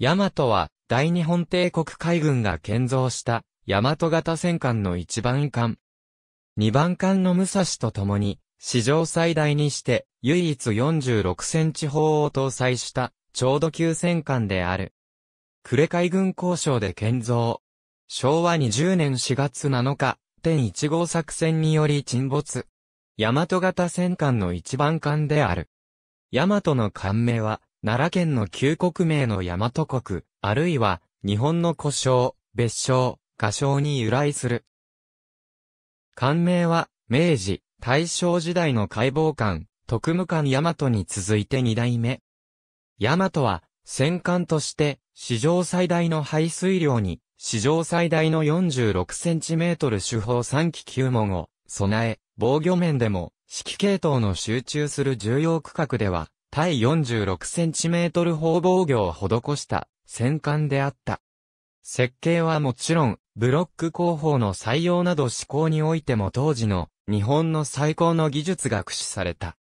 ヤマトは、大日本帝国海軍が建造した、ヤマト型戦艦の一番艦。二番艦の武蔵と共に、史上最大にして、唯一46センチ砲を搭載した、ちょうど級戦艦である。呉海軍交渉で建造。昭和20年4月7日、天1号作戦により沈没。大和型戦艦の一番艦である。大和の艦名は、奈良県の旧国名の大和国、あるいは、日本の故障、別称、画称に由来する。官名は、明治、大正時代の解剖官、特務官大和に続いて二代目。大和は、戦艦として、史上最大の排水量に、史上最大の4 6トル主砲3機9門を、備え、防御面でも、指揮系統の集中する重要区画では、対 46cm 方防御を施した戦艦であった。設計はもちろん、ブロック工法の採用など思考においても当時の日本の最高の技術が駆使された。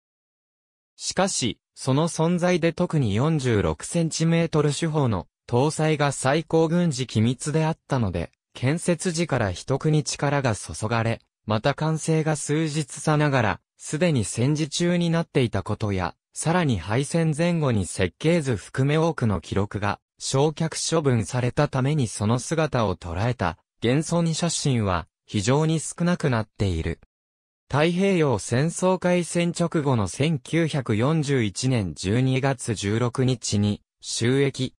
しかし、その存在で特に 46cm 手法の搭載が最高軍事機密であったので、建設時から秘匿に力が注がれ、また完成が数日さながら、すでに戦時中になっていたことや、さらに敗戦前後に設計図含め多くの記録が焼却処分されたためにその姿を捉えた現存写真は非常に少なくなっている。太平洋戦争開戦直後の1941年12月16日に収益。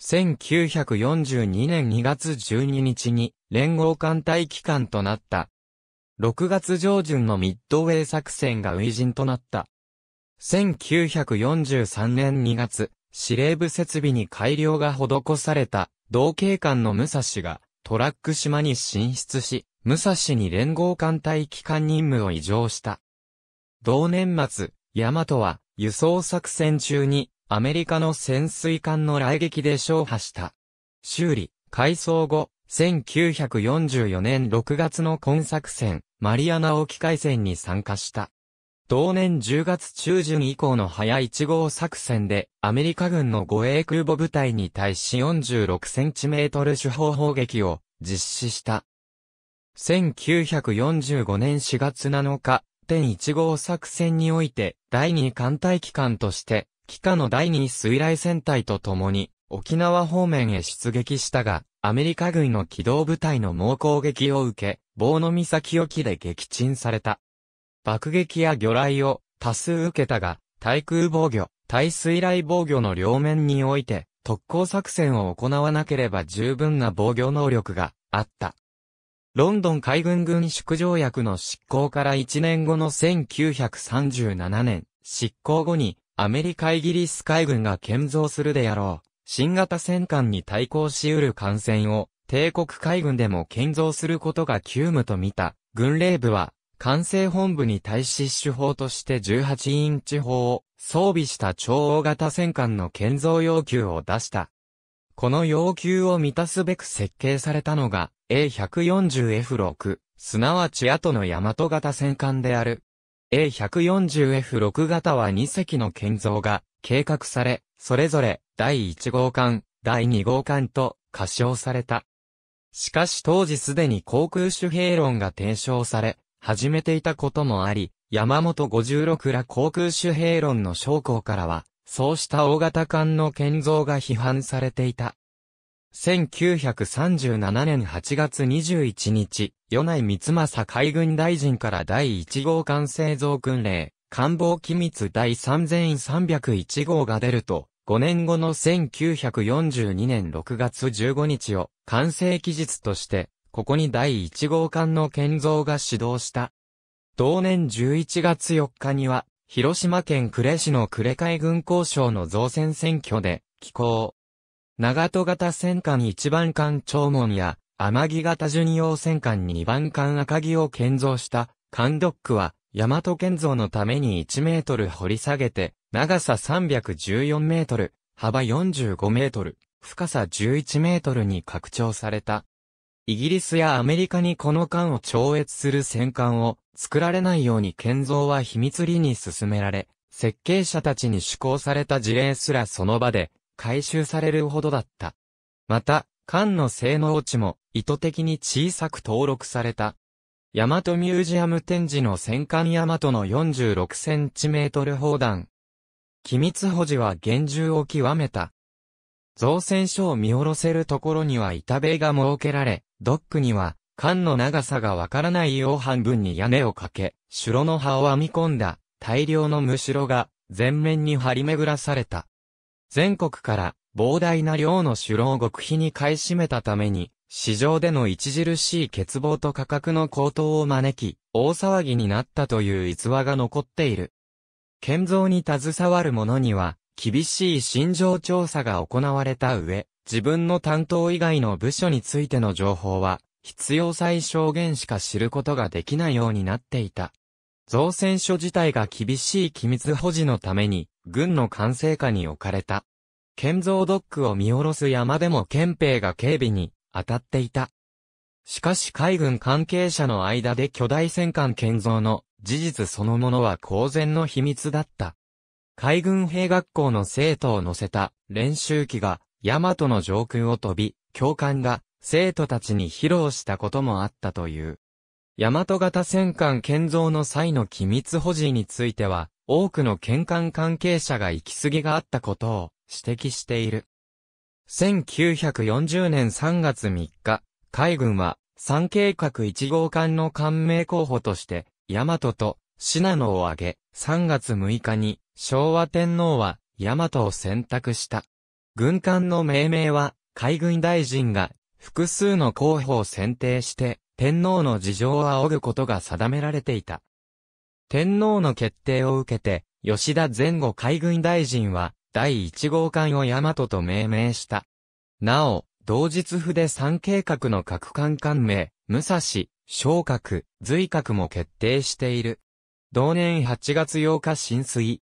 1942年2月12日に連合艦隊機関となった。6月上旬のミッドウェイ作戦が初陣となった。1943年2月、司令部設備に改良が施された、同警官の武蔵が、トラック島に進出し、武蔵に連合艦隊機関任務を移乗した。同年末、ヤマトは、輸送作戦中に、アメリカの潜水艦の来撃で勝破した。修理、改装後、1944年6月の今作戦、マリアナ沖海戦に参加した。同年10月中旬以降の早1号作戦で、アメリカ軍の護衛空母部隊に対し4 6トル主砲砲撃を実施した。1945年4月7日、天1号作戦において、第2艦隊機関として、機下の第2水雷戦隊と共に、沖縄方面へ出撃したが、アメリカ軍の機動部隊の猛攻撃を受け、棒の岬沖で撃沈された。爆撃や魚雷を多数受けたが、対空防御、対水雷防御の両面において、特攻作戦を行わなければ十分な防御能力があった。ロンドン海軍軍縮条約の執行から1年後の1937年、執行後にアメリカイギリス海軍が建造するであろう、新型戦艦に対抗し得る艦船を帝国海軍でも建造することが急務と見た軍令部は管制本部に対し手法として18インチ砲を装備した超大型戦艦の建造要求を出した。この要求を満たすべく設計されたのが A140F6、すなわち後の大和型戦艦である。A140F6 型は2隻の建造が計画され、それぞれ第1号艦、第2号艦と仮称された。しかし当時すでに航空主兵論が提唱され、始めていたこともあり、山本五十六ら航空主兵論の将校からは、そうした大型艦の建造が批判されていた。1937年8月21日、米内光政海軍大臣から第1号艦製造訓令、官房機密第3301号が出ると、5年後の1942年6月15日を、完成期日として、ここに第1号艦の建造が始動した。同年11月4日には、広島県呉市の呉海軍交渉の造船選挙で、寄港。長戸型戦艦1番艦長門や、天城型巡洋戦艦2番艦赤城を建造した、艦ドックは、大和建造のために1メートル掘り下げて、長さ314メートル、幅45メートル、深さ11メートルに拡張された。イギリスやアメリカにこの艦を超越する戦艦を作られないように建造は秘密裏に進められ、設計者たちに施行された事例すらその場で回収されるほどだった。また、艦の性能値も意図的に小さく登録された。ヤマトミュージアム展示の戦艦ヤマトの4 6トル砲弾。機密保持は厳重を極めた。造船所を見下ろせるところには板塀が設けられ、ドックには、缶の長さがわからない洋半分に屋根をかけ、城の葉を編み込んだ大量のむしろが全面に張り巡らされた。全国から膨大な量の酒楼を極秘に買い占めたために、市場での著しい欠乏と価格の高騰を招き、大騒ぎになったという逸話が残っている。建造に携わる者には、厳しい心情調査が行われた上、自分の担当以外の部署についての情報は、必要最小限しか知ることができないようになっていた。造船所自体が厳しい機密保持のために、軍の管制下に置かれた。建造ドックを見下ろす山でも憲兵が警備に当たっていた。しかし海軍関係者の間で巨大戦艦建造の事実そのものは公然の秘密だった。海軍兵学校の生徒を乗せた練習機が大和の上空を飛び、教官が生徒たちに披露したこともあったという。大和型戦艦建造の際の機密保持については、多くの県艦関係者が行き過ぎがあったことを指摘している。1940年3月3日、海軍は、三計画1号艦の艦名候補として、大和とシナノを挙げ、3月6日に、昭和天皇は、大和を選択した。軍艦の命名は、海軍大臣が、複数の候補を選定して、天皇の事情を仰ぐことが定められていた。天皇の決定を受けて、吉田前後海軍大臣は、第1号艦を大和と命名した。なお、同日筆3計画の各艦艦名、武蔵、昇格、随格も決定している。同年8月8日浸水。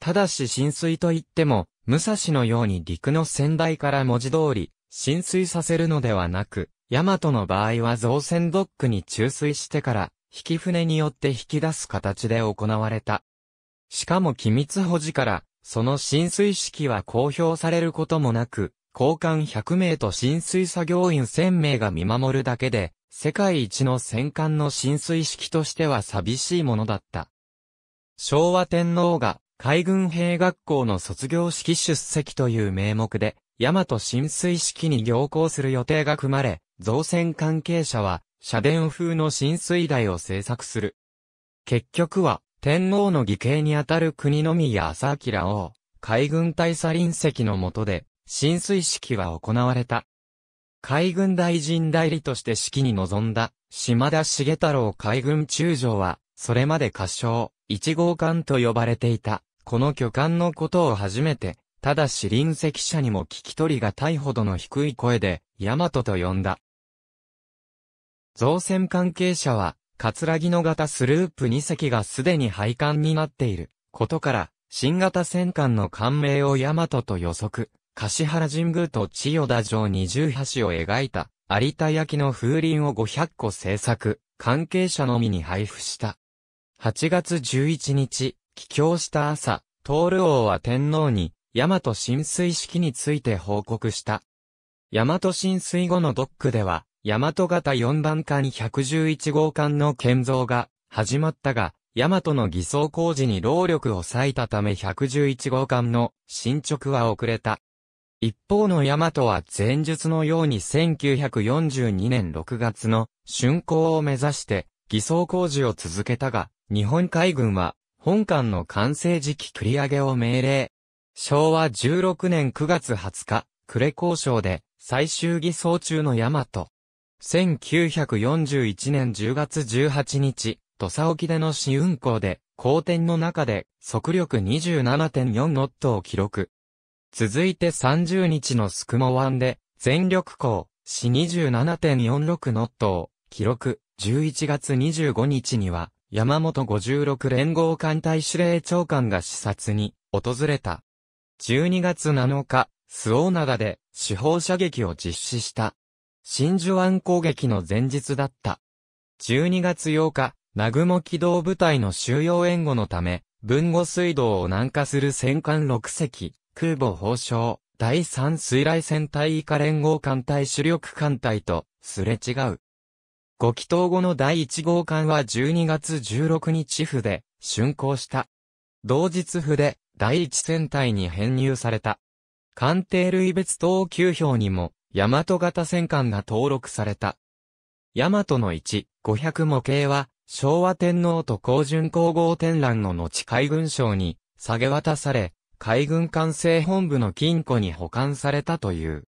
ただし浸水といっても、武蔵のように陸の先代から文字通り、浸水させるのではなく、大和の場合は造船ドックに注水してから、引き船によって引き出す形で行われた。しかも機密保持から、その浸水式は公表されることもなく、交換100名と浸水作業員1000名が見守るだけで、世界一の戦艦の浸水式としては寂しいものだった。昭和天皇が海軍兵学校の卒業式出席という名目で、大和浸水式に行行する予定が組まれ、造船関係者は、社殿風の浸水台を制作する。結局は、天皇の義兄にあたる国のみや朝明を、海軍大佐臨席の下で、浸水式は行われた。海軍大臣代理として式に臨んだ、島田重太郎海軍中将は、それまで仮称、一号艦と呼ばれていた。この巨漢のことを初めて、ただし臨席者にも聞き取りがたいほどの低い声で、ヤマトと呼んだ。造船関係者は、葛城の型スループ2隻がすでに廃艦になっていることから、新型戦艦の艦名をヤマトと予測、橿原神宮と千代田城二重橋を描いた、有田焼の風鈴を500個制作、関係者のみに配布した。8月11日、帰郷した朝、トール王は天皇に、大和浸水式について報告した。大和浸水後のドックでは、大和型4番艦111号艦の建造が始まったが、大和の偽装工事に労力を割いたため111号艦の進捗は遅れた。一方の大和は前述のように1942年6月の竣工を目指して偽装工事を続けたが、日本海軍は本館の完成時期繰り上げを命令。昭和16年9月20日、呉交渉で最終偽装中の大和。1941年10月18日、土佐沖での試運行で、荒天の中で速力27.4ノットを記録。続いて30日のスクモ湾で、全力港、死27.46ノットを記録。11月25日には、山本56連合艦隊司令長官が視察に訪れた。12月7日、スオーナガで司法射撃を実施した。真珠湾攻撃の前日だった。12月8日、南雲機動部隊の収容援護のため、文後水道を南下する戦艦6隻、空母宝章、第3水雷戦隊以下連合艦隊主力艦隊とすれ違う。ご祈祷後の第1号館は12月16日府で、竣工した。同日府で、第1戦隊に編入された。艦艇類別等級表にも、大和型戦艦が登録された。大和の1、500模型は、昭和天皇と高順皇后天覧の後海軍省に、下げ渡され、海軍艦制本部の金庫に保管されたという。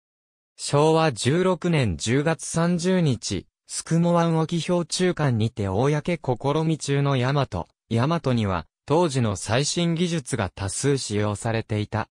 昭和16年10月30日、スクモ湾沖氷中間にて公試み中のヤマト、ヤマトには、当時の最新技術が多数使用されていた。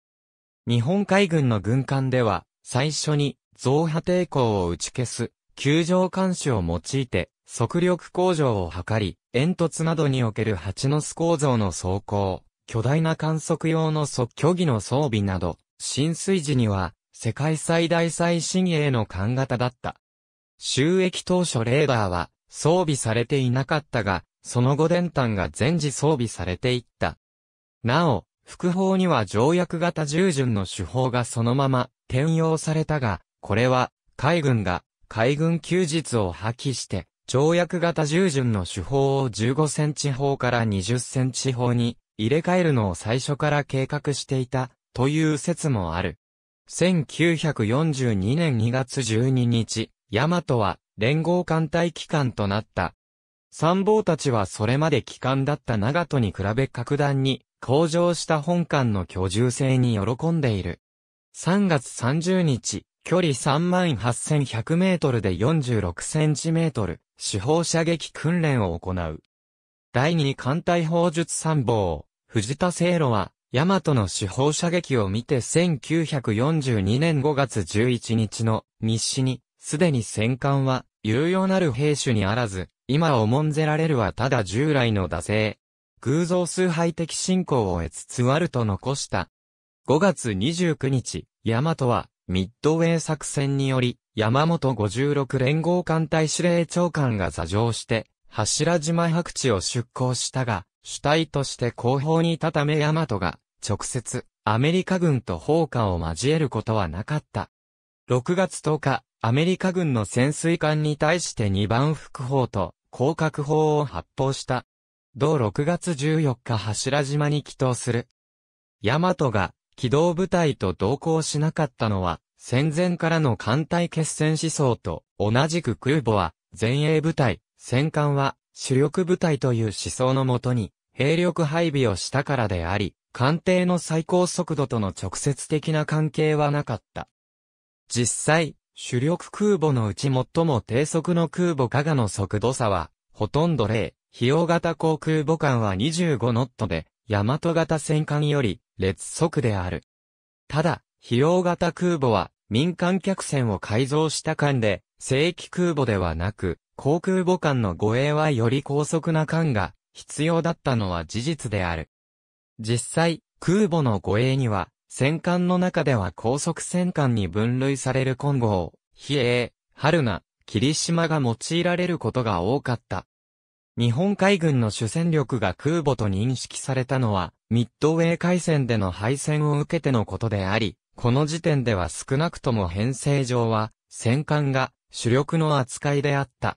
日本海軍の軍艦では、最初に、増波抵抗を打ち消す、球状監視を用いて、速力向上を図り、煙突などにおける蜂の巣構造の走行、巨大な観測用の即虚技の装備など、浸水時には、世界最大最新鋭の艦型だった。収益当初レーダーは装備されていなかったが、その後電端が全時装備されていった。なお、副法には条約型従順の手法がそのまま転用されたが、これは海軍が海軍休日を破棄して、条約型従順の手法を15センチ法から20センチ法に入れ替えるのを最初から計画していたという説もある。1942年2月12日、ヤマトは連合艦隊機関となった。参謀たちはそれまで機関だった長門に比べ格段に向上した本艦の居住性に喜んでいる。3月30日、距離38,100メートルで46センチメートル、司法射撃訓練を行う。第2艦隊砲術参謀、藤田聖路は、大和の司法射撃を見て1942年5月11日の日誌に、すでに戦艦は、有用なる兵種にあらず、今重んぜられるはただ従来の惰性。偶像崇拝的信仰を得つつあると残した。5月29日、ヤマトは、ミッドウェー作戦により、山本56連合艦隊司令長官が座上して、柱島白地を出港したが、主体として後方にいたためヤマトが、直接、アメリカ軍と砲火を交えることはなかった。6月10日、アメリカ軍の潜水艦に対して2番副砲と降格砲を発砲した。同6月14日柱島に帰投する。ヤマトが機動部隊と同行しなかったのは戦前からの艦隊決戦思想と同じく空母は前衛部隊、戦艦は主力部隊という思想のもとに兵力配備をしたからであり、艦艇の最高速度との直接的な関係はなかった。実際、主力空母のうち最も低速の空母加賀の速度差は、ほとんど0、費用型航空母艦は25ノットで、大和型戦艦より、劣速である。ただ、費用型空母は、民間客船を改造した艦で、正規空母ではなく、航空母艦の護衛はより高速な艦が、必要だったのは事実である。実際、空母の護衛には、戦艦の中では高速戦艦に分類される金剛、比叡、春名、霧島が用いられることが多かった。日本海軍の主戦力が空母と認識されたのは、ミッドウェー海戦での敗戦を受けてのことであり、この時点では少なくとも編成上は、戦艦が主力の扱いであった。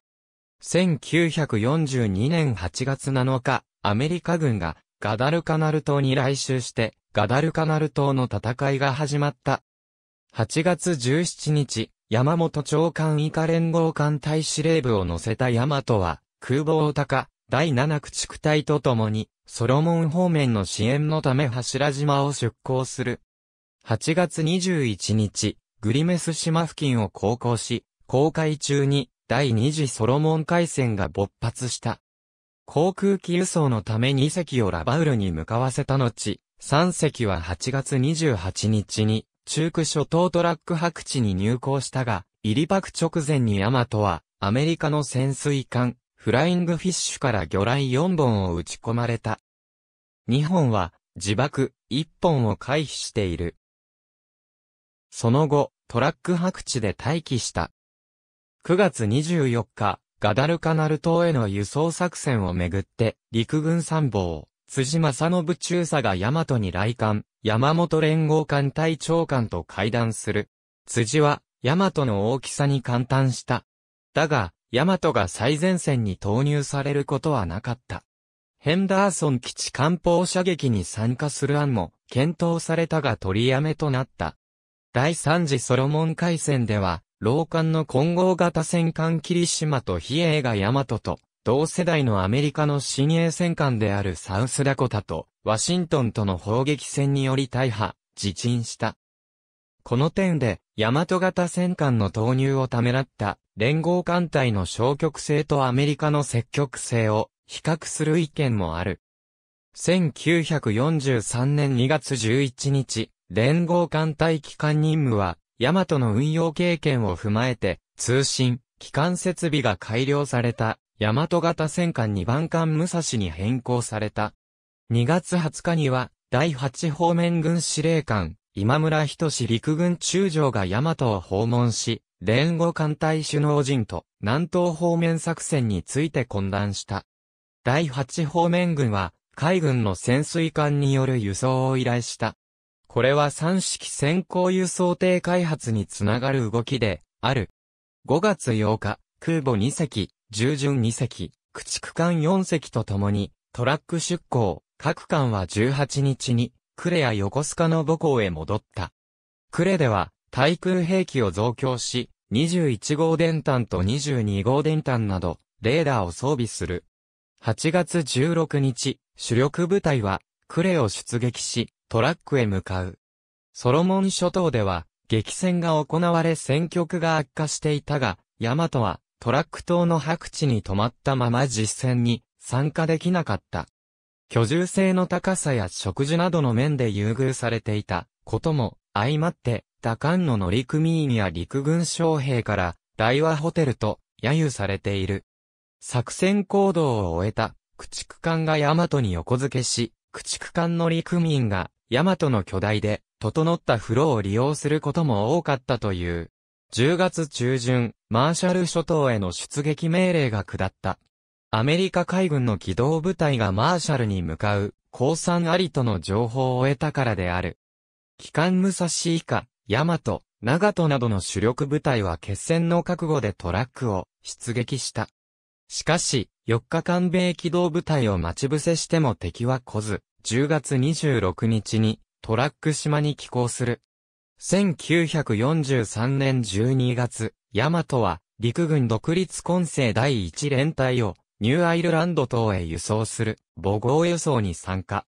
1942年8月7日、アメリカ軍がガダルカナル島に来襲して、ガダルカナル島の戦いが始まった。8月17日、山本長官以下連合艦隊司令部を乗せた大和は、空母大高、第七駆逐隊とともに、ソロモン方面の支援のため柱島を出港する。8月21日、グリメス島付近を航行し、航海中に、第二次ソロモン海戦が勃発した。航空機輸送のため2隻をラバウルに向かわせた後、3隻は8月28日に、中区諸島トラック白地に入港したが、入り泊直前にヤマトは、アメリカの潜水艦、フライングフィッシュから魚雷4本を撃ち込まれた。2本は、自爆、1本を回避している。その後、トラック白地で待機した。9月24日、ガダルカナル島への輸送作戦をめぐって、陸軍参謀、辻正信中佐が大和に来艦、山本連合艦隊長官と会談する。辻は、大和の大きさに感嘆した。だが、大和が最前線に投入されることはなかった。ヘンダーソン基地艦砲射撃に参加する案も検討されたが取りやめとなった。第3次ソロモン海戦では、老艦の混合型戦艦霧島と比叡が大和と、同世代のアメリカの新鋭戦艦であるサウスダコタと、ワシントンとの砲撃戦により大破、自沈した。この点で、大和型戦艦の投入をためらった連合艦隊の消極性とアメリカの積極性を比較する意見もある。1943年2月11日、連合艦隊機関任務はヤマトの運用経験を踏まえて、通信、機関設備が改良された、ヤマト型戦艦2番艦武蔵に変更された。2月20日には、第8方面軍司令官、今村仁陸軍中将が大和を訪問し、連合艦隊首脳陣と南東方面作戦について懇談した。第8方面軍は海軍の潜水艦による輸送を依頼した。これは三式先行輸送艇開発につながる動きで、ある。5月8日、空母2隻、従順2隻、駆逐艦4隻とともに、トラック出港、各艦は18日に、クレや横須賀の母港へ戻った。クレでは、対空兵器を増強し、21号電端と22号電端など、レーダーを装備する。8月16日、主力部隊は、クレを出撃し、トラックへ向かう。ソロモン諸島では、激戦が行われ戦局が悪化していたが、ヤマトはトラック島の白地に止まったまま実戦に参加できなかった。居住性の高さや食事などの面で優遇されていたことも相まって、打艦の乗組員や陸軍将兵から大和ホテルと揶揄されている。作戦行動を終えた駆逐艦がヤマトに横付けし、駆逐艦乗組員がヤマトの巨大で、整った風呂を利用することも多かったという。10月中旬、マーシャル諸島への出撃命令が下った。アメリカ海軍の機動部隊がマーシャルに向かう、降参ありとの情報を得たからである。機関武蔵以下、ヤマト、長門などの主力部隊は決戦の覚悟でトラックを出撃した。しかし、4日間米機動部隊を待ち伏せしても敵は来ず、10月26日にトラック島に寄港する。1943年12月、ヤマトは陸軍独立混成第1連隊をニューアイルランド島へ輸送する母号輸送に参加。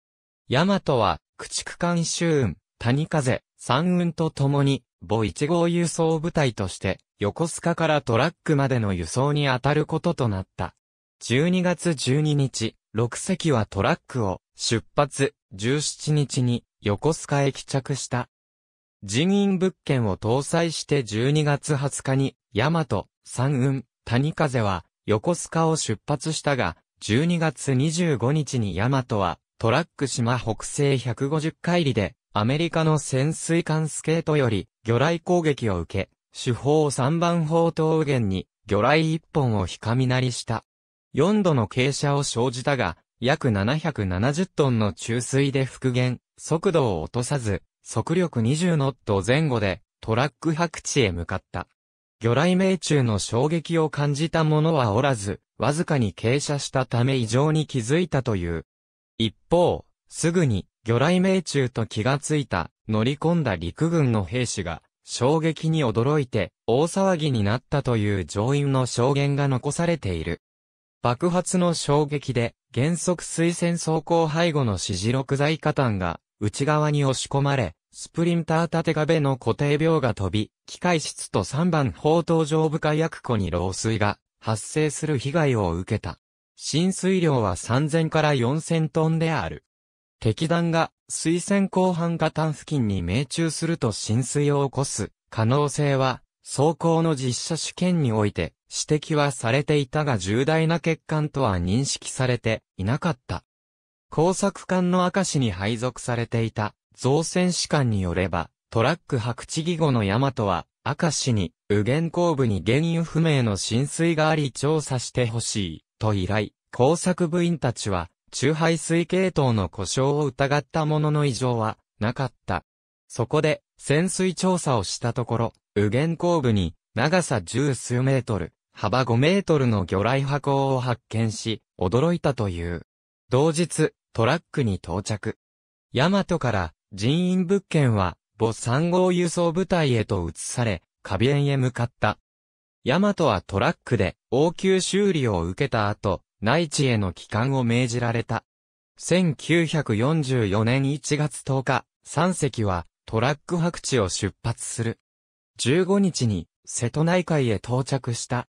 ヤマトは駆逐艦周運、谷風、山運と共に母1号輸送部隊として横須賀からトラックまでの輸送に当たることとなった。12月12日、6隻はトラックを出発、17日に横須賀へ帰着した。人員物件を搭載して12月20日に、大和、山雲、谷風は横須賀を出発したが、12月25日に大和はトラック島北西150海里で、アメリカの潜水艦スケートより魚雷攻撃を受け、主砲3番砲塔右舷に魚雷1本をひかみなりした。4度の傾斜を生じたが、約770トンの注水で復元、速度を落とさず、速力20ノット前後で、トラック白地へ向かった。魚雷命中の衝撃を感じた者はおらず、わずかに傾斜したため異常に気づいたという。一方、すぐに、魚雷命中と気がついた、乗り込んだ陸軍の兵士が、衝撃に驚いて、大騒ぎになったという乗員の証言が残されている。爆発の衝撃で、原則水線走行背後の指示録材加炭が内側に押し込まれ、スプリンター縦壁の固定病が飛び、機械室と3番砲塔上部火薬庫に漏水が発生する被害を受けた。浸水量は3000から4000トンである。敵弾が水線後半加炭付近に命中すると浸水を起こす可能性は、走行の実車試験において指摘はされていたが重大な欠陥とは認識されていなかった。工作艦の証に配属されていた造船士官によれば、トラック白地義後のマトは、証に、右舷後部に原因不明の浸水があり調査してほしい、と依頼。工作部員たちは、中排水系統の故障を疑ったものの異常は、なかった。そこで、潜水調査をしたところ、右舷後部に、長さ十数メートル、幅5メートルの魚雷箱を発見し、驚いたという。同日、トラックに到着。ヤマトから人員物件は、母3号輸送部隊へと移され、花弁へ向かった。ヤマトはトラックで応急修理を受けた後、内地への帰還を命じられた。1944年1月10日、3隻はトラック白地を出発する。15日に瀬戸内海へ到着した。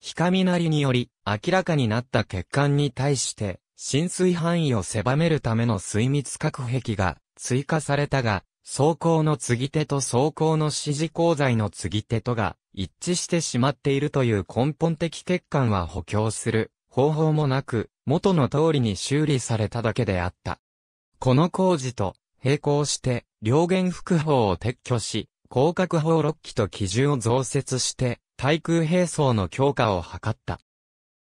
日雷により明らかになった欠陥に対して、浸水範囲を狭めるための水密隔壁が追加されたが、走行の継ぎ手と走行の指示鋼材の継ぎ手とが一致してしまっているという根本的欠陥は補強する方法もなく、元の通りに修理されただけであった。この工事と並行して、両舷複砲を撤去し、広角砲6機と機銃を増設して、対空兵装の強化を図った。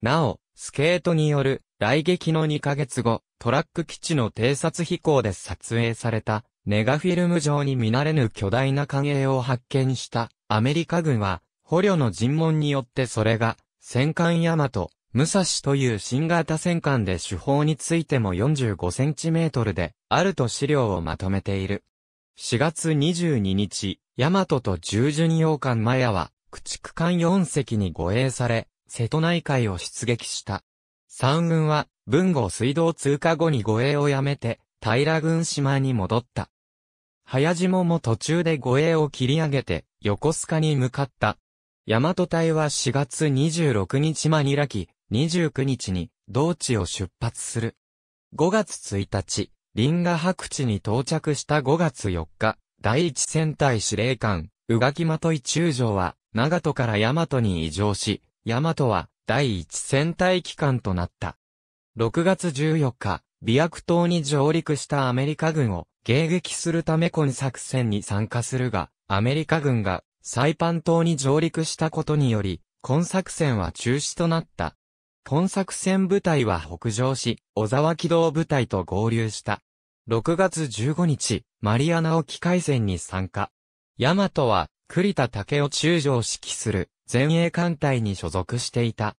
なお、スケートによる来撃の2ヶ月後、トラック基地の偵察飛行で撮影された、ネガフィルム上に見慣れぬ巨大な艦影を発見したアメリカ軍は、捕虜の尋問によってそれが、戦艦ヤマト、武蔵という新型戦艦で手法についても45センチメートルで、あると資料をまとめている。4月22日、大和と従順洋館マヤは、駆逐艦4隻に護衛され、瀬戸内海を出撃した。三軍は、文豪水道通過後に護衛をやめて、平軍島に戻った。早島も途中で護衛を切り上げて、横須賀に向かった。大和隊は4月26日間にラき、29日に、同地を出発する。5月1日、リンガ白地に到着した5月4日、第一戦隊司令官、宇垣まとい中将は、長門から大和に移乗し、大和は、第一戦隊機関となった。6月14日、美薬島に上陸したアメリカ軍を迎撃するため今作戦に参加するが、アメリカ軍がサイパン島に上陸したことにより、今作戦は中止となった。今作戦部隊は北上し、小沢機動部隊と合流した。6月15日、マリアナ沖海戦に参加。ヤマトは、栗田武雄中将指揮する、前衛艦隊に所属していた。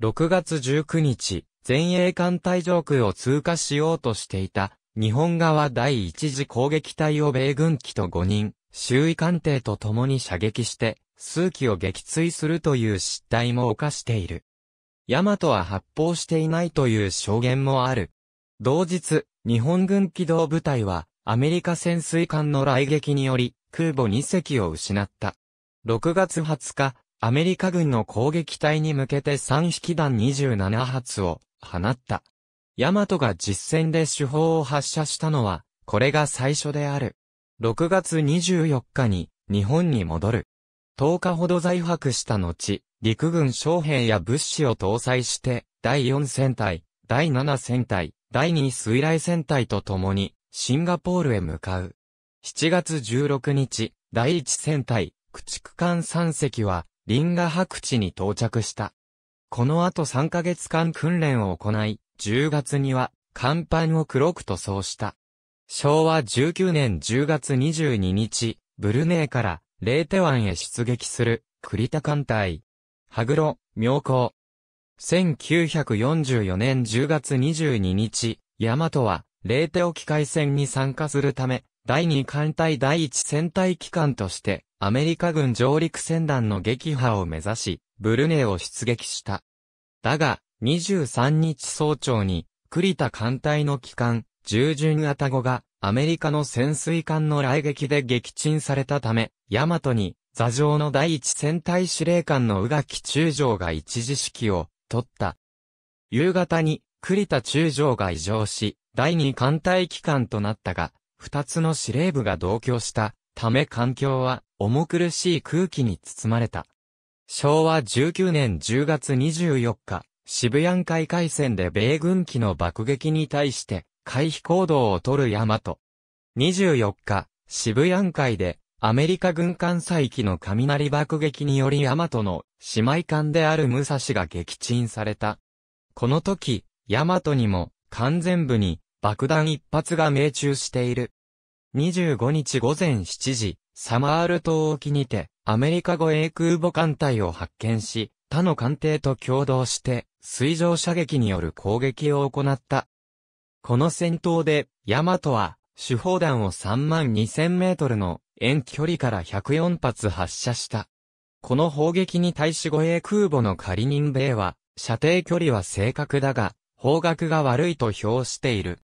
6月19日、前衛艦隊上空を通過しようとしていた、日本側第一次攻撃隊を米軍機と5人、周囲艦艇と共に射撃して、数機を撃墜するという失態も犯している。ヤマトは発砲していないという証言もある。同日、日本軍機動部隊は、アメリカ潜水艦の来撃により、空母2隻を失った。6月20日、アメリカ軍の攻撃隊に向けて3式弾27発を放った。ヤマトが実戦で手法を発射したのは、これが最初である。6月24日に日本に戻る。10日ほど在泊した後、陸軍将兵や物資を搭載して、第4戦隊、第7戦隊、第2水雷戦隊と共に、シンガポールへ向かう。7月16日、第1戦隊、駆逐艦3隻は、リンガ白地に到着した。この後3ヶ月間訓練を行い、10月には、甲板を黒く塗装した。昭和19年10月22日、ブルネイから、レーテ湾へ出撃する、栗田艦隊。ハグロ、妙高、1944年10月22日、大和は、レーテ沖海戦に参加するため、第2艦隊第1戦隊機関として、アメリカ軍上陸船団の撃破を目指し、ブルネイを出撃した。だが、23日早朝に、栗田艦隊の機関、従順アタゴが、アメリカの潜水艦の来撃で撃沈されたため、ヤマトに、座上の第一戦隊司令官の宇垣中将が一時指揮を取った。夕方に、栗田中将が異常し、第二艦隊機関となったが、二つの司令部が同居したため環境は重苦しい空気に包まれた。昭和19年10月24日、渋谷海海戦で米軍機の爆撃に対して回避行動を取る山と、24日、渋谷海でアメリカ軍艦載機の雷爆撃によりヤマトの姉妹艦である武蔵が撃沈された。この時、ヤマトにも完全部に爆弾一発が命中している。25日午前7時、サマール島沖にて、アメリカ護衛空母艦隊を発見し、他の艦艇と共同して、水上射撃による攻撃を行った。この戦闘で、ヤマトは、手砲弾を3万2000メートルの遠距離から104発発射した。この砲撃に対し護衛空母の仮人米は、射程距離は正確だが、方角が悪いと評している。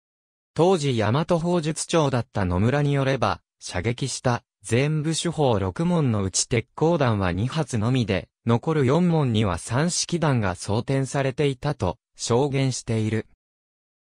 当時大和砲術長だった野村によれば、射撃した全部手法6門のうち鉄鋼弾は2発のみで、残る4門には3式弾が装填されていたと証言している。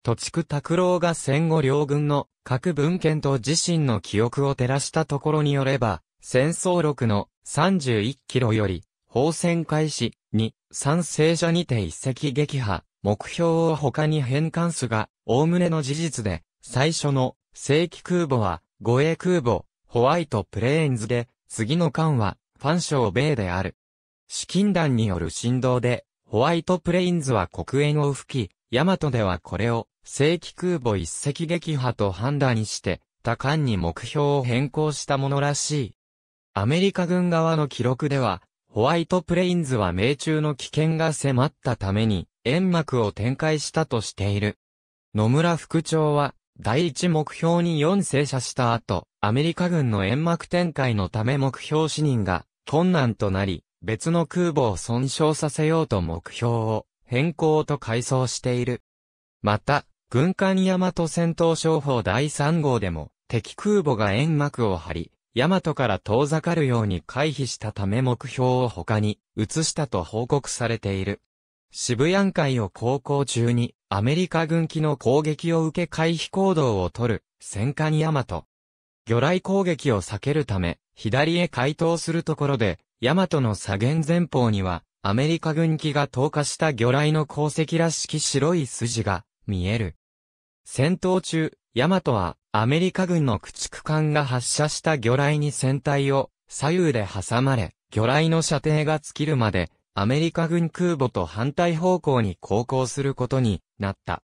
土地区拓郎が戦後両軍の各文献と自身の記憶を照らしたところによれば、戦争録の31キロより、放戦開始に賛成者にて一石撃破、目標を他に変換すが、おおむねの事実で、最初の正規空母は護衛空母、ホワイトプレーンズで、次の艦はファンショー米である。資金団による振動で、ホワイトプレインズは黒煙を吹き、ヤマトではこれを正規空母一隻撃破と判断して、多感に目標を変更したものらしい。アメリカ軍側の記録では、ホワイトプレインズは命中の危険が迫ったために、煙幕を展開したとしている。野村副長は、第一目標に4正射した後、アメリカ軍の煙幕展開のため目標死認が困難となり、別の空母を損傷させようと目標を変更と改装している。また、軍艦大和戦闘商法第3号でも、敵空母が煙幕を張り、大和から遠ざかるように回避したため目標を他に移したと報告されている。渋谷海を航行中にアメリカ軍機の攻撃を受け回避行動を取る戦艦大和。魚雷攻撃を避けるため左へ回答するところで大和の左舷前方にはアメリカ軍機が投下した魚雷の鉱石らしき白い筋が見える。戦闘中、ヤマトはアメリカ軍の駆逐艦が発射した魚雷に船体を左右で挟まれ、魚雷の射程が尽きるまでアメリカ軍空母と反対方向に航行することになった。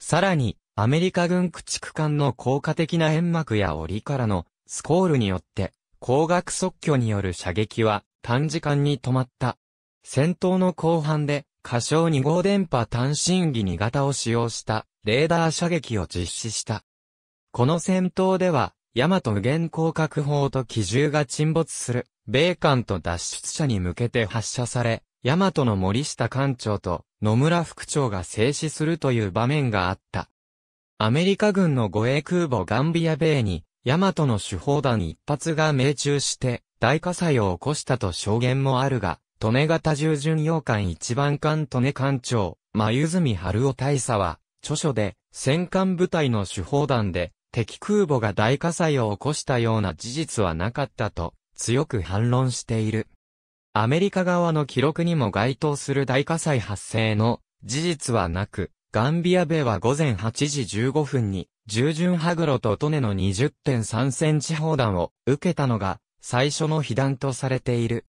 さらに、アメリカ軍駆逐艦の効果的な煙幕や檻からのスコールによって、光学速挙による射撃は短時間に止まった。戦闘の後半で仮称2号電波単身儀2型を使用したレーダー射撃を実施した。この戦闘では、ヤマト無限降格砲と機銃が沈没する、米艦と脱出者に向けて発射され、ヤマトの森下艦長と野村副長が静止するという場面があった。アメリカ軍の護衛空母ガンビア米に、ヤマトの手砲弾一発が命中して、大火災を起こしたと証言もあるが、利根型従順洋館一番艦利根艦長、真泉春夫大佐は、著書で、戦艦部隊の手法弾で、敵空母が大火災を起こしたような事実はなかったと、強く反論している。アメリカ側の記録にも該当する大火災発生の事実はなく、ガンビア米は午前8時15分に、従順グロとトネの20.3センチ砲弾を受けたのが、最初の被弾とされている。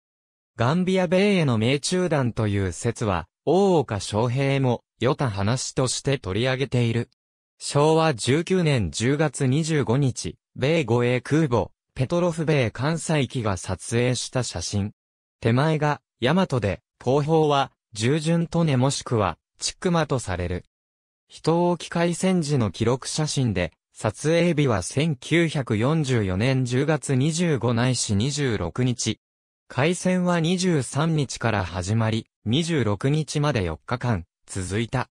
ガンビア米への命中弾という説は、大岡昌平も、与た話として取り上げている。昭和19年10月25日、米護衛空母、ペトロフ米関西機が撮影した写真。手前が、大和で、後方は、従順とねもしくは、チクマとされる。人を機械戦時の記録写真で、撮影日は1944年10月25ないし26日、開戦は23日から始まり、26日まで4日間、続いた。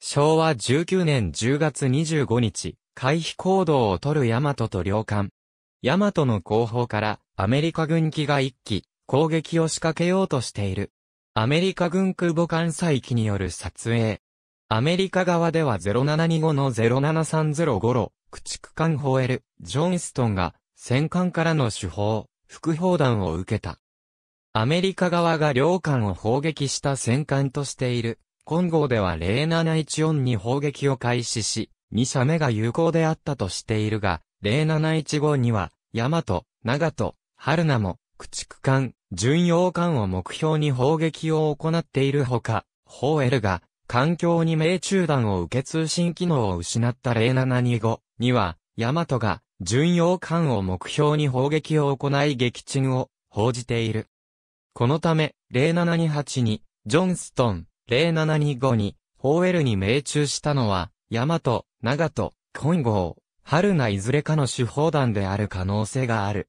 昭和19年10月25日、回避行動を取る大和と領艦。大和の後方からアメリカ軍機が1機、攻撃を仕掛けようとしている。アメリカ軍空母艦載機による撮影。アメリカ側では0725の0730ゴロ、駆逐艦ホエル、ジョンストンが、戦艦からの手法、副砲弾を受けた。アメリカ側が領艦を砲撃した戦艦としている、今後では0714に砲撃を開始し、2社目が有効であったとしているが、0715には、大和、長門、春名も、駆逐艦、巡洋艦を目標に砲撃を行っているほか、ホーエルが、環境に命中弾を受け通信機能を失った0725には、大和が、巡洋艦を目標に砲撃を行い撃沈を報じている。このため、0728に、ジョンストン、0725に、ホーエルに命中したのは、ヤマト、ンゴー、ハルナいずれかの手法弾である可能性がある。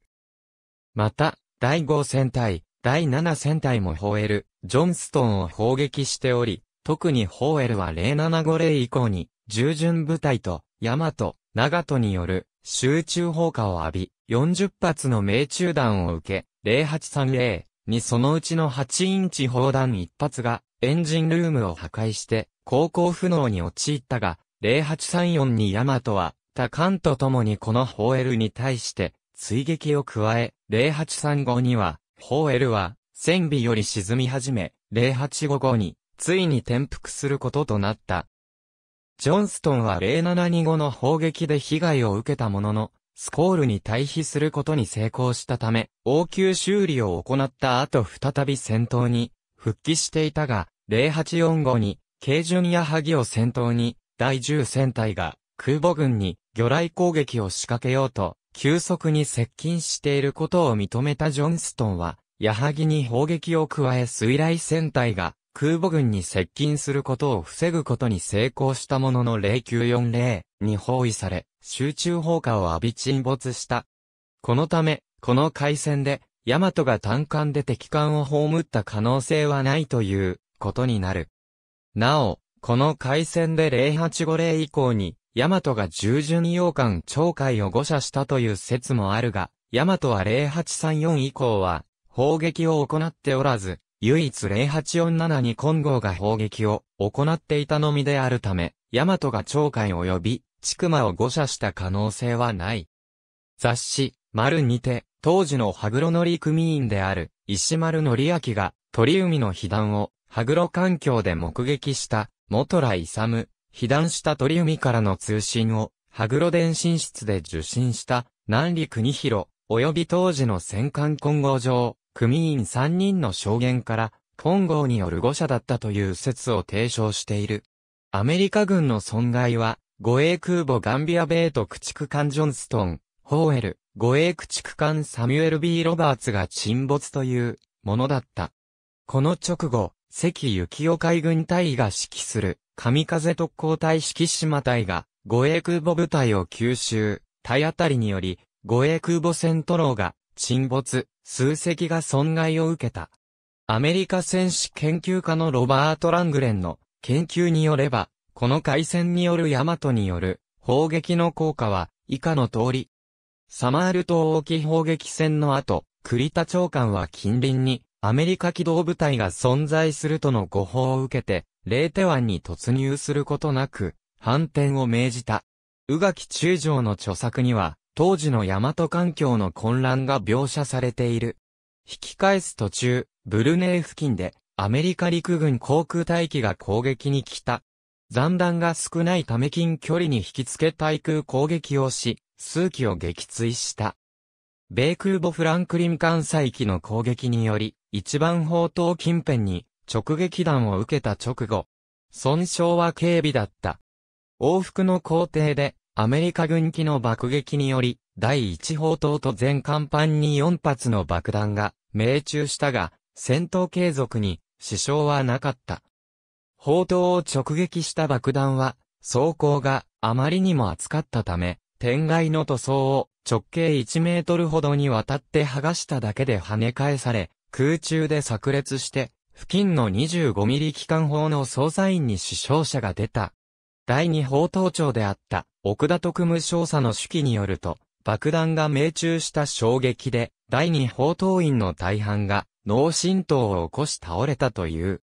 また、第5戦隊、第7戦隊もホーエル、ジョンストンを砲撃しており、特にホーエルは0750以降に、従順部隊と、ヤマト、長トによる、集中砲火を浴び、40発の命中弾を受け、0830、にそのうちの8インチ砲弾一発がエンジンルームを破壊して航行不能に陥ったが、0834にヤマトは他艦とともにこのホエルに対して追撃を加え、0835には、ホエルは船尾より沈み始め、0855についに転覆することとなった。ジョンストンは0725の砲撃で被害を受けたものの、スコールに退避することに成功したため、応急修理を行った後再び戦闘に復帰していたが、0845号に、軽巡や萩を先頭に、第10戦隊が空母軍に魚雷攻撃を仕掛けようと、急速に接近していることを認めたジョンストンは、矢作に砲撃を加え水雷戦隊が空母軍に接近することを防ぐことに成功したものの0940に包囲され、集中砲火を浴び沈没した。このため、この海戦で、ヤマトが単艦で敵艦を葬った可能性はないということになる。なお、この海戦で0850以降に、ヤマトが従順洋艦長海を誤射したという説もあるが、ヤマトは0834以降は、砲撃を行っておらず、唯一0847に金剛が砲撃を行っていたのみであるため、ヤマトが長海及びちくまを誤射した可能性はない。雑誌、丸にて、当時の羽黒乗組員である、石丸則明が、鳥海の被弾を、羽黒環境で目撃した、元来勇、被弾した鳥海からの通信を、羽黒電信室で受信した、南陸二広、及び当時の戦艦混合上、組員3人の証言から、混合による誤射だったという説を提唱している。アメリカ軍の損害は、護衛空母ガンビアベート駆逐艦ジョンストン、ホーエル、護衛駆逐艦サミュエル・ B・ ロバーツが沈没というものだった。この直後、関幸雄海軍隊が指揮する、神風特攻隊揮島隊が、護衛空母部隊を吸収、体当たりにより、護衛空母戦トローが沈没、数隻が損害を受けた。アメリカ戦士研究家のロバート・ラングレンの研究によれば、この海戦による大和による砲撃の効果は以下の通り。サマール島沖砲撃戦の後、栗田長官は近隣にアメリカ機動部隊が存在するとの誤報を受けて、レーテ湾に突入することなく、反転を命じた。宇垣中将の著作には、当時の大和環境の混乱が描写されている。引き返す途中、ブルネー付近で、アメリカ陸軍航空隊機が攻撃に来た。残弾が少ないため近距離に引き付け対空攻撃をし、数機を撃墜した。米空母フランクリン艦載機の攻撃により、一番砲塔近辺に直撃弾を受けた直後、損傷は軽微だった。往復の工程で、アメリカ軍機の爆撃により、第1砲塔と全艦板に4発の爆弾が命中したが、戦闘継続に支障はなかった。砲塔を直撃した爆弾は、装甲があまりにも厚かったため、天外の塗装を直径1メートルほどにわたって剥がしただけで跳ね返され、空中で炸裂して、付近の25ミリ機関砲の捜査員に死傷者が出た。第二砲塔長であった奥田特務少佐の手記によると、爆弾が命中した衝撃で、第二砲塔員の大半が脳震盪を起こし倒れたという。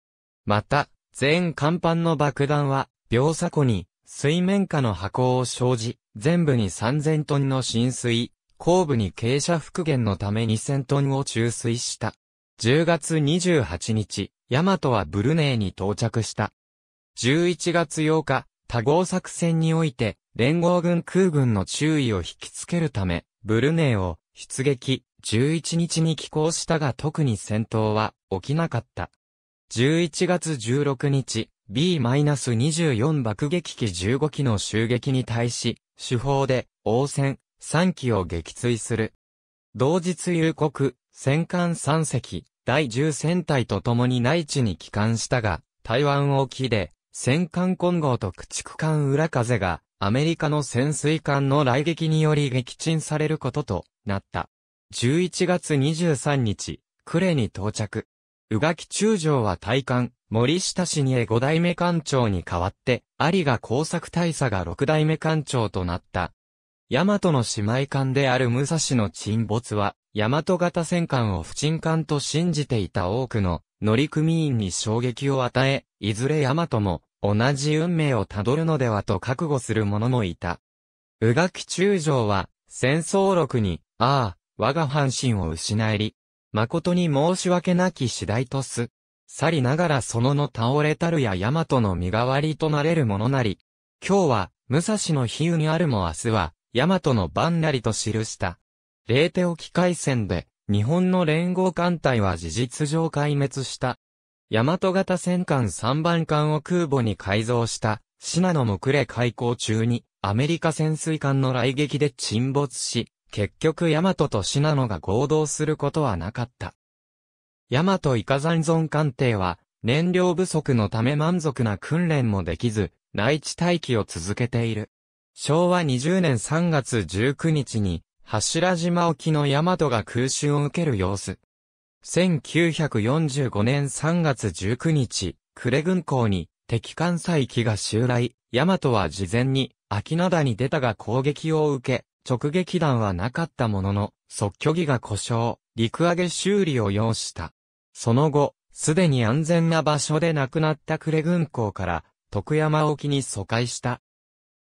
また、全甲板の爆弾は、秒差庫に、水面下の波高を生じ、全部に3000トンの浸水、後部に傾斜復元のため2000トンを注水した。10月28日、ヤマトはブルネイに到着した。11月8日、多合作戦において、連合軍空軍の注意を引きつけるため、ブルネイを出撃、11日に寄港したが特に戦闘は起きなかった。11月16日、B-24 爆撃機15機の襲撃に対し、手法で、応戦、3機を撃墜する。同日夕刻、戦艦3隻、第10戦隊と共に内地に帰還したが、台湾沖で、戦艦混合と駆逐艦裏風が、アメリカの潜水艦の来撃により撃沈されることとなった。11月23日、呉に到着。宇垣中将は大官、森下氏にへ五代目官長に代わって、有賀工作大佐が六代目官長となった。大和の姉妹艦である武蔵の沈没は、大和型戦艦を不沈艦と信じていた多くの乗組員に衝撃を与え、いずれ大和も同じ運命をたどるのではと覚悟する者もいた。宇垣中将は、戦争録に、ああ、我が半身を失い、誠に申し訳なき次第とす。去りながらそのの倒れたるや大和の身代わりとなれるものなり。今日は、武蔵の比喩にあるも明日は、大和の番なりと記した。冷手沖海戦で、日本の連合艦隊は事実上壊滅した。大和型戦艦3番艦を空母に改造した、シナムクレ開港中に、アメリカ潜水艦の雷撃で沈没し、結局大和とシナノが合同することはなかった。大和イカ残存艦艇は、燃料不足のため満足な訓練もできず、内地待機を続けている。昭和20年3月19日に、柱島沖の大和が空襲を受ける様子。1945年3月19日、呉軍港に敵艦載機が襲来、大和は事前に、秋灘に出たが攻撃を受け、直撃弾はなかったものの、即居儀が故障、陸上げ修理を要した。その後、すでに安全な場所で亡くなった呉軍港から、徳山沖に疎開した。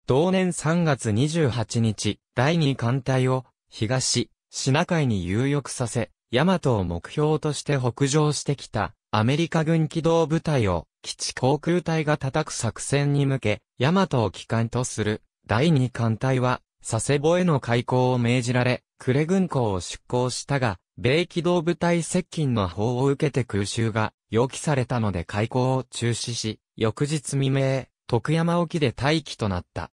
同年3月28日、第二艦隊を、東、品海に遊翼させ、大和を目標として北上してきた、アメリカ軍機動部隊を、基地航空隊が叩く作戦に向け、大和を機関とする、第二艦隊は、佐世保への開港を命じられ、呉軍港を出港したが、米機動部隊接近の砲を受けて空襲が予期されたので開港を中止し、翌日未明、徳山沖で待機となった。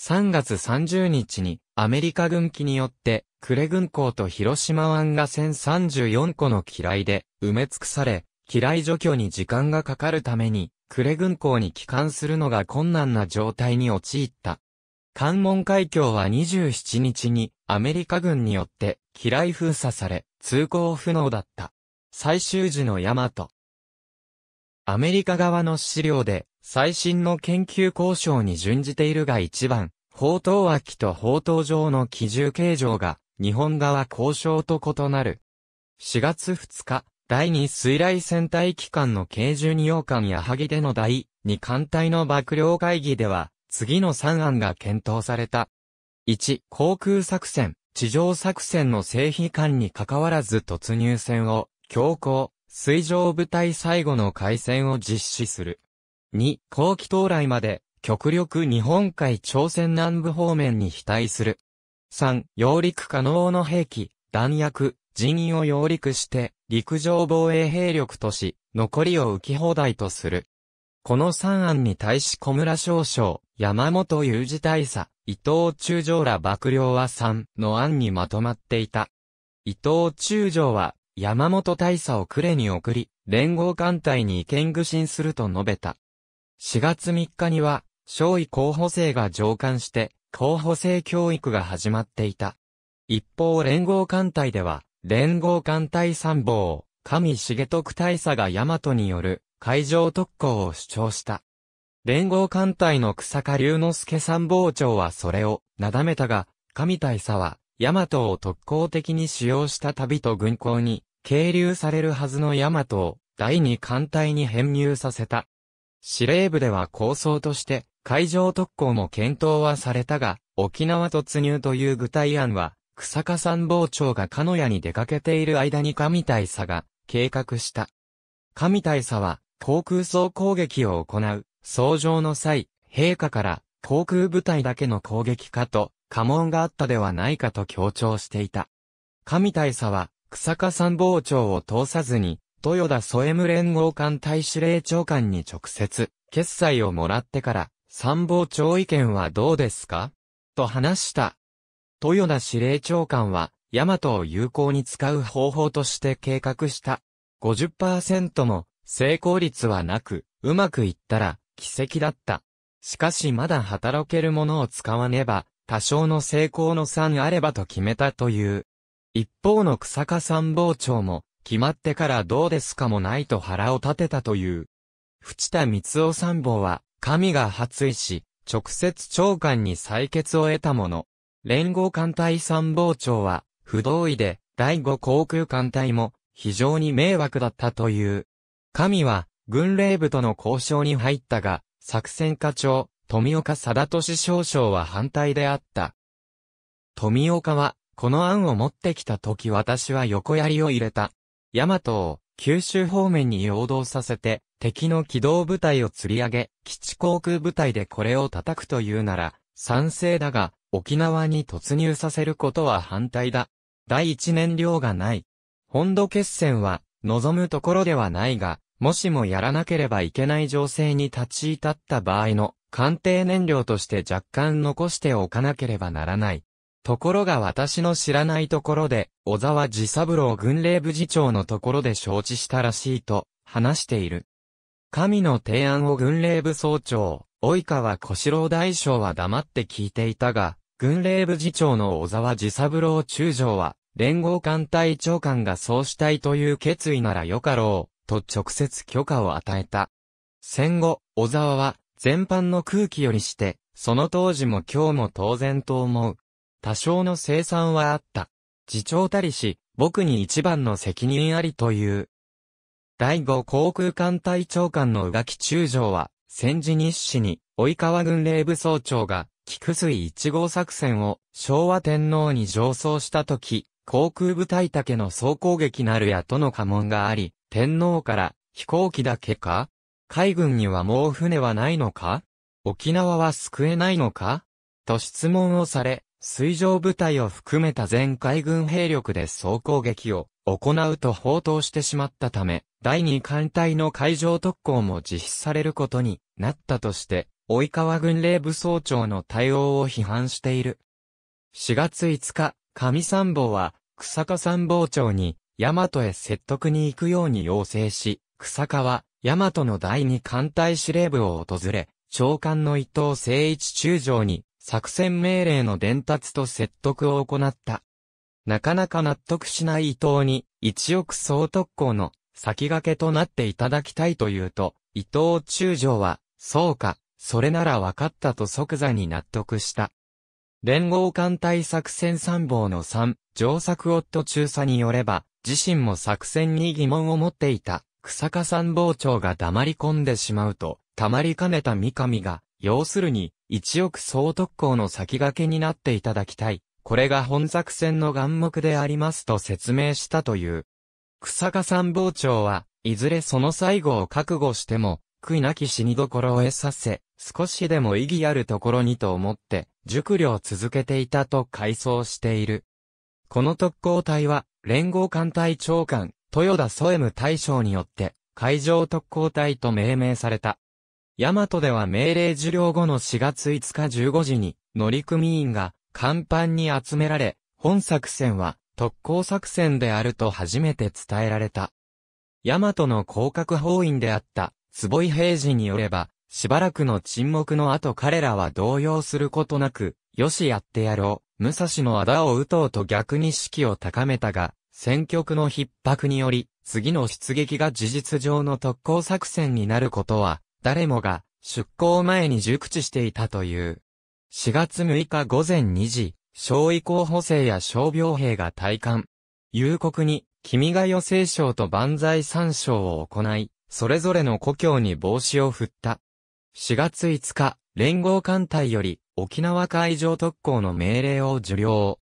3月30日にアメリカ軍機によって呉軍港と広島湾が1034個の機雷で埋め尽くされ、機雷除去に時間がかかるために呉軍港に帰還するのが困難な状態に陥った。関門海峡は27日にアメリカ軍によって機雷封鎖され通行不能だった。最終時の大和。アメリカ側の資料で最新の研究交渉に準じているが一番、砲塔脇と砲塔上の機銃形状が日本側交渉と異なる。4月2日、第2水雷戦隊機関の軽重二洋艦やはぎでの第2艦隊の幕僚会議では、次の3案が検討された。1、航空作戦、地上作戦の正費間に関わらず突入戦を、強行、水上部隊最後の海戦を実施する。2、後期到来まで、極力日本海朝鮮南部方面に飛対する。3、揚陸可能の兵器、弾薬、人員を揚陸して、陸上防衛兵力とし、残りを浮き放題とする。この3案に対し小村少将、山本雄二大佐、伊藤中将ら幕僚は3の案にまとまっていた。伊藤中将は、山本大佐を呉に送り、連合艦隊に意見具進すると述べた。4月3日には、少尉候補生が上官して、候補生教育が始まっていた。一方連合艦隊では、連合艦隊参謀、上重徳大佐が大和による海上特攻を主張した。連合艦隊の草加龍之介参謀長はそれを、なだめたが、神大佐は、大和を特攻的に使用した旅と軍港に、係留されるはずの大和を、第二艦隊に編入させた。司令部では構想として、海上特攻も検討はされたが、沖縄突入という具体案は、草加参謀長が鹿屋に出かけている間に神大佐が計画した。神大佐は航空総攻撃を行う創上の際、陛下から、航空部隊だけの攻撃かと、家紋があったではないかと強調していた。神大佐は、草加参謀長を通さずに、豊田添村連合艦隊司令長官に直接、決裁をもらってから、参謀長意見はどうですかと話した。豊田司令長官は、ヤマトを有効に使う方法として計画した。50%も成功率はなく、うまくいったら、奇跡だった。しかしまだ働けるものを使わねば、多少の成功の算あればと決めたという。一方の草加参謀長も、決まってからどうですかもないと腹を立てたという。淵田光夫参謀は、神が発意し、直接長官に採決を得たもの。連合艦隊参謀長は、不同意で、第五航空艦隊も、非常に迷惑だったという。神は、軍令部との交渉に入ったが、作戦課長、富岡貞俊少将は反対であった。富岡は、この案を持ってきた時私は横槍を入れた。大和を九州方面に陽動させて、敵の機動部隊を釣り上げ、基地航空部隊でこれを叩くというなら、賛成だが、沖縄に突入させることは反対だ。第一燃料がない。本土決戦は、望むところではないが、もしもやらなければいけない情勢に立ち至った場合の鑑定燃料として若干残しておかなければならない。ところが私の知らないところで、小沢治三郎軍令部次長のところで承知したらしいと話している。神の提案を軍令部総長、及川小四郎大将は黙って聞いていたが、軍令部次長の小沢治三郎中将は、連合艦隊長官がそうしたいという決意ならよかろう。と直接許可を与えた。戦後、小沢は、全般の空気よりして、その当時も今日も当然と思う。多少の生産はあった。自長たりし、僕に一番の責任ありという。第五航空艦隊長官の宇垣中将は、戦時日誌に、及川軍令部総長が、菊水一号作戦を昭和天皇に上奏したとき、航空部隊だけの総攻撃なるやとの家紋があり、天皇から飛行機だけか海軍にはもう船はないのか沖縄は救えないのかと質問をされ、水上部隊を含めた全海軍兵力で総攻撃を行うと報道してしまったため、第2艦隊の海上特攻も実施されることになったとして、及川軍令部総長の対応を批判している。4月5日、上参謀は、草加参謀長に、大和へ説得に行くように要請し、草川、は、大和の第二艦隊司令部を訪れ、長官の伊藤誠一中将に、作戦命令の伝達と説得を行った。なかなか納得しない伊藤に、一億総特攻の先駆けとなっていただきたいというと、伊藤中将は、そうか、それなら分かったと即座に納得した。連合艦隊作戦参謀の3、上作夫中佐によれば、自身も作戦に疑問を持っていた、草加参謀長が黙り込んでしまうと、たまりかねた三上が、要するに、一億総特攻の先駆けになっていただきたい。これが本作戦の眼目でありますと説明したという。草加参謀長は、いずれその最後を覚悟しても、悔いなき死にどころを得させ、少しでも意義あるところにと思って、熟慮を続けていたと回想している。この特攻隊は、連合艦隊長官、豊田ソエム大将によって、海上特攻隊と命名された。ヤマトでは命令受領後の4月5日15時に、乗組員が、甲板に集められ、本作戦は、特攻作戦であると初めて伝えられた。ヤマトの広角法院であった、坪井平次によれば、しばらくの沈黙の後彼らは動揺することなく、よしやってやろう、武蔵の仇を打とうと逆に士気を高めたが、戦局の逼迫により、次の出撃が事実上の特攻作戦になることは、誰もが、出港前に熟知していたという。4月6日午前2時、小移候補生や傷病兵が退官。夕刻に、君が余生賞と万歳三賞を行い、それぞれの故郷に帽子を振った。4月5日、連合艦隊より、沖縄海上特攻の命令を受領。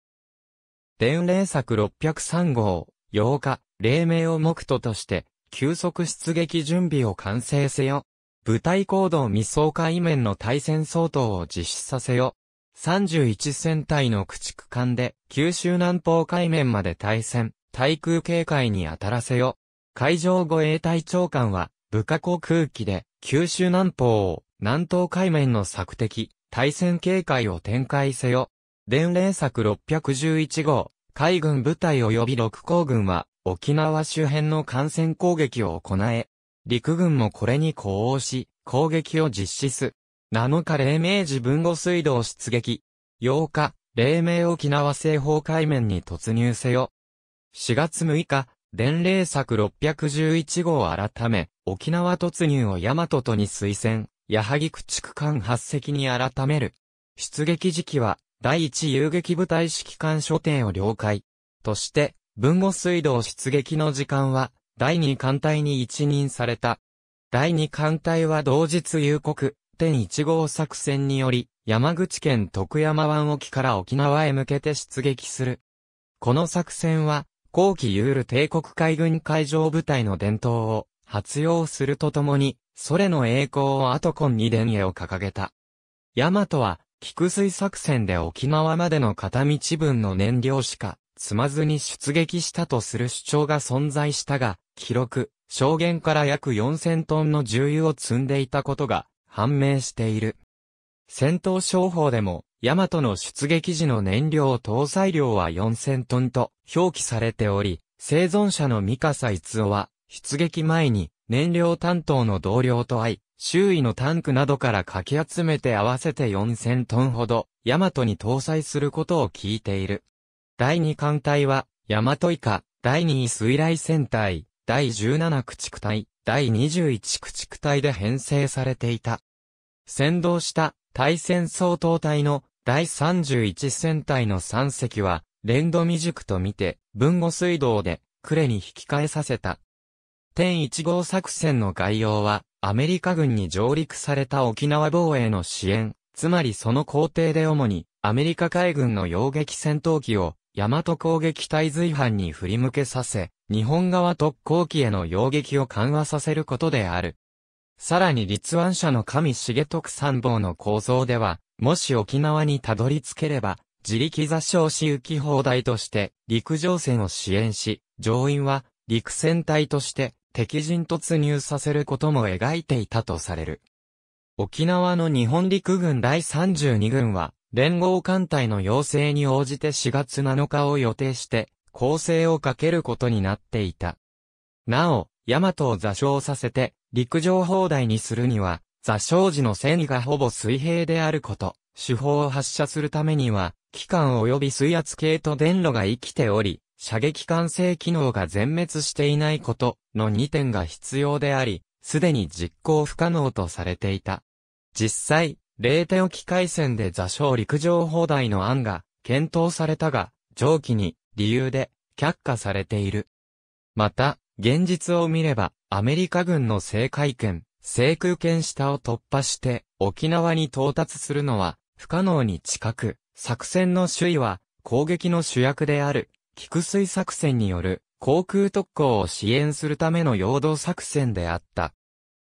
伝令作603号、8日、黎明を目途として、急速出撃準備を完成せよ。部隊行動未走海面の対戦相当を実施させよ。31戦隊の駆逐艦で、九州南方海面まで対戦、対空警戒に当たらせよ。海上護衛隊長官は、部下航空機で、九州南方を、南東海面の索敵、対戦警戒を展開せよ。伝令策611号、海軍部隊及び六甲軍は、沖縄周辺の艦船攻撃を行え、陸軍もこれに呼応し、攻撃を実施す。7日黎明時文後水道出撃。8日、黎明沖縄西方海面に突入せよ。4月6日、伝令策611号改め、沖縄突入を大和とに推薦。矢作駆逐艦発隻に改める。出撃時期は、第一遊撃部隊指揮官所定を了解。として、文後水道出撃の時間は、第二艦隊に一任された。第二艦隊は同日遊国、天一号作戦により、山口県徳山湾沖から沖縄へ向けて出撃する。この作戦は、後期ユール帝国海軍海上部隊の伝統を発揚するとともに、ソレの栄光をアトコンに伝へを掲げた。ヤマトは、菊水作戦で沖縄までの片道分の燃料しか積まずに出撃したとする主張が存在したが、記録、証言から約4000トンの重油を積んでいたことが判明している。戦闘商法でも、ヤマトの出撃時の燃料搭載量は4000トンと表記されており、生存者の三笠逸夫は、出撃前に燃料担当の同僚と会い、周囲のタンクなどからかき集めて合わせて4000トンほど、ヤマトに搭載することを聞いている。第2艦隊は、ヤマト以下、第2位水雷戦隊、第17駆逐隊、第21駆逐隊で編成されていた。先導した対戦総統隊の第31戦隊の3隻は、連動未熟と見て、文後水道で、呉に引き返させた。点1号作戦の概要は、アメリカ軍に上陸された沖縄防衛の支援、つまりその工程で主に、アメリカ海軍の洋撃戦闘機を、大和攻撃隊随伴に振り向けさせ、日本側特攻機への洋撃を緩和させることである。さらに立案者の上重徳参謀の構想では、もし沖縄にたどり着ければ、自力座礁し行き放題として、陸上戦を支援し、乗員は、陸戦隊として、敵陣突入させることも描いていたとされる。沖縄の日本陸軍第32軍は、連合艦隊の要請に応じて4月7日を予定して、攻勢をかけることになっていた。なお、大和を座礁させて、陸上砲台にするには、座礁時の線がほぼ水平であること、手法を発射するためには、機関及び水圧系と電路が生きており、射撃管制機能が全滅していないこと、の2点が必要であり、すでに実行不可能とされていた。実際、冷手沖海戦で座礁陸上砲台の案が検討されたが、上記に理由で却下されている。また、現実を見れば、アメリカ軍の制海権、制空権下を突破して沖縄に到達するのは不可能に近く、作戦の主位は攻撃の主役である、菊水作戦による航空特攻を支援するための陽動作戦であった。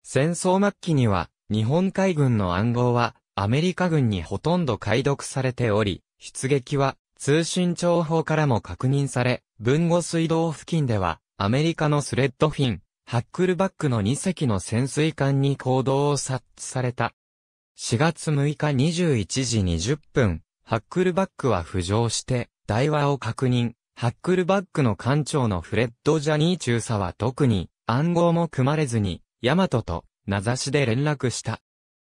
戦争末期には、日本海軍の暗号は、アメリカ軍にほとんど解読されており、出撃は、通信情報からも確認され、文後水道付近では、アメリカのスレッドフィン、ハックルバックの2隻の潜水艦に行動を察知された。4月6日21時20分、ハックルバックは浮上して、台話を確認。ハックルバックの艦長のフレッド・ジャニー中佐は特に暗号も組まれずに、ヤマトと名指しで連絡した。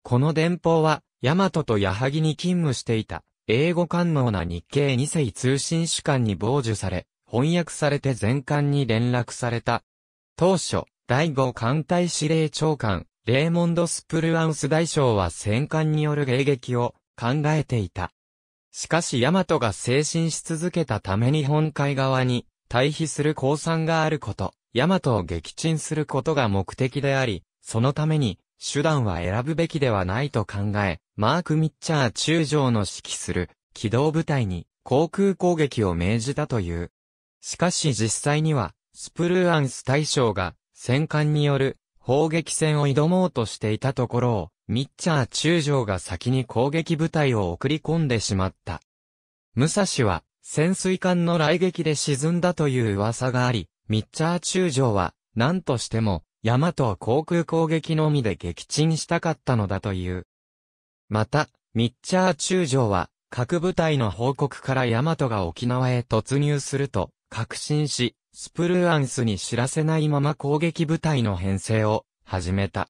この電報は、ヤマトと矢作に勤務していた、英語官能な日系二世通信主管に傍受され、翻訳されて全艦に連絡された。当初、第五艦隊司令長官、レーモンド・スプルアウス大将は戦艦による迎撃を考えていた。しかしヤマトが精神し続けたため日本海側に対比する降参があること、ヤマトを撃沈することが目的であり、そのために手段は選ぶべきではないと考え、マーク・ミッチャー中将の指揮する機動部隊に航空攻撃を命じたという。しかし実際には、スプルーアンス大将が戦艦による砲撃戦を挑もうとしていたところを、ミッチャー中将が先に攻撃部隊を送り込んでしまった。武蔵は潜水艦の雷撃で沈んだという噂があり、ミッチャー中将は何としても大和航空攻撃のみで撃沈したかったのだという。また、ミッチャー中将は各部隊の報告から大和が沖縄へ突入すると確信し、スプルーアンスに知らせないまま攻撃部隊の編成を始めた。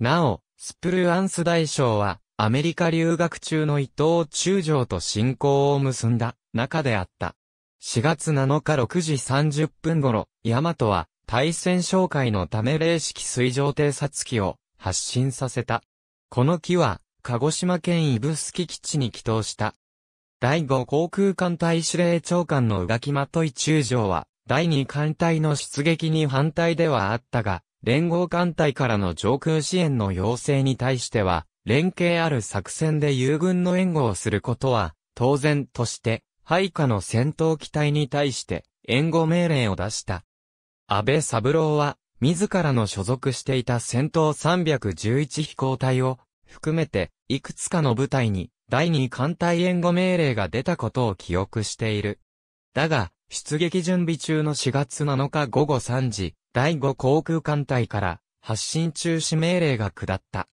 なお、スプルアンス大将は、アメリカ留学中の伊藤中将と親交を結んだ中であった。4月7日6時30分頃、ヤマトは対戦紹介のため霊式水上偵察機を発進させた。この機は、鹿児島県スキ基地に寄投した。第5航空艦隊司令長官の宇垣とい中将は、第2艦隊の出撃に反対ではあったが、連合艦隊からの上空支援の要請に対しては、連携ある作戦で友軍の援護をすることは、当然として、配下の戦闘機体に対して、援護命令を出した。安倍三郎は、自らの所属していた戦闘311飛行隊を、含めて、いくつかの部隊に、第2艦隊援護命令が出たことを記憶している。だが、出撃準備中の4月7日午後3時、第5航空艦隊から発進中止命令が下った。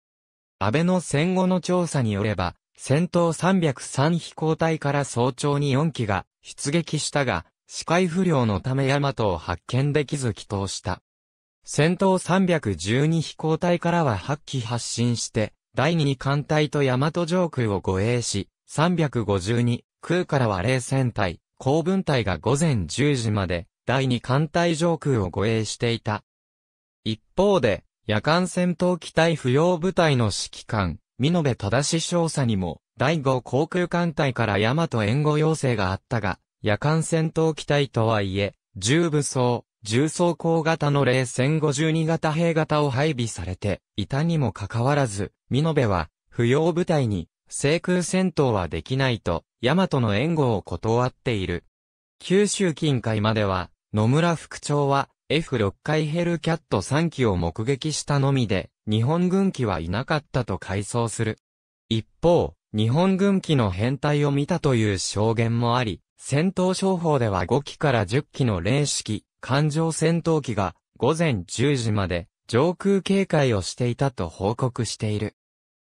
安倍の戦後の調査によれば、戦闘303飛行隊から早朝に4機が出撃したが、視界不良のため大和を発見できず帰投した。戦闘312飛行隊からは8機発進して、第2艦隊と大和上空を護衛し、352空からは零戦隊、航分隊が午前10時まで第2艦隊上空を護衛していた。一方で、夜間戦闘機隊不要部隊の指揮官、美延正少佐にも、第5航空艦隊から大和援護要請があったが、夜間戦闘機隊とはいえ、重武装、重装甲型の0戦52型兵型を配備されていたにもかかわらず、美延は、不要部隊に、制空戦闘はできないと、大和の援護を断っている。九州近海までは、野村副長は F6 回ヘルキャット3機を目撃したのみで、日本軍機はいなかったと回想する。一方、日本軍機の編隊を見たという証言もあり、戦闘商法では5機から10機の零式、艦上戦闘機が午前10時まで上空警戒をしていたと報告している。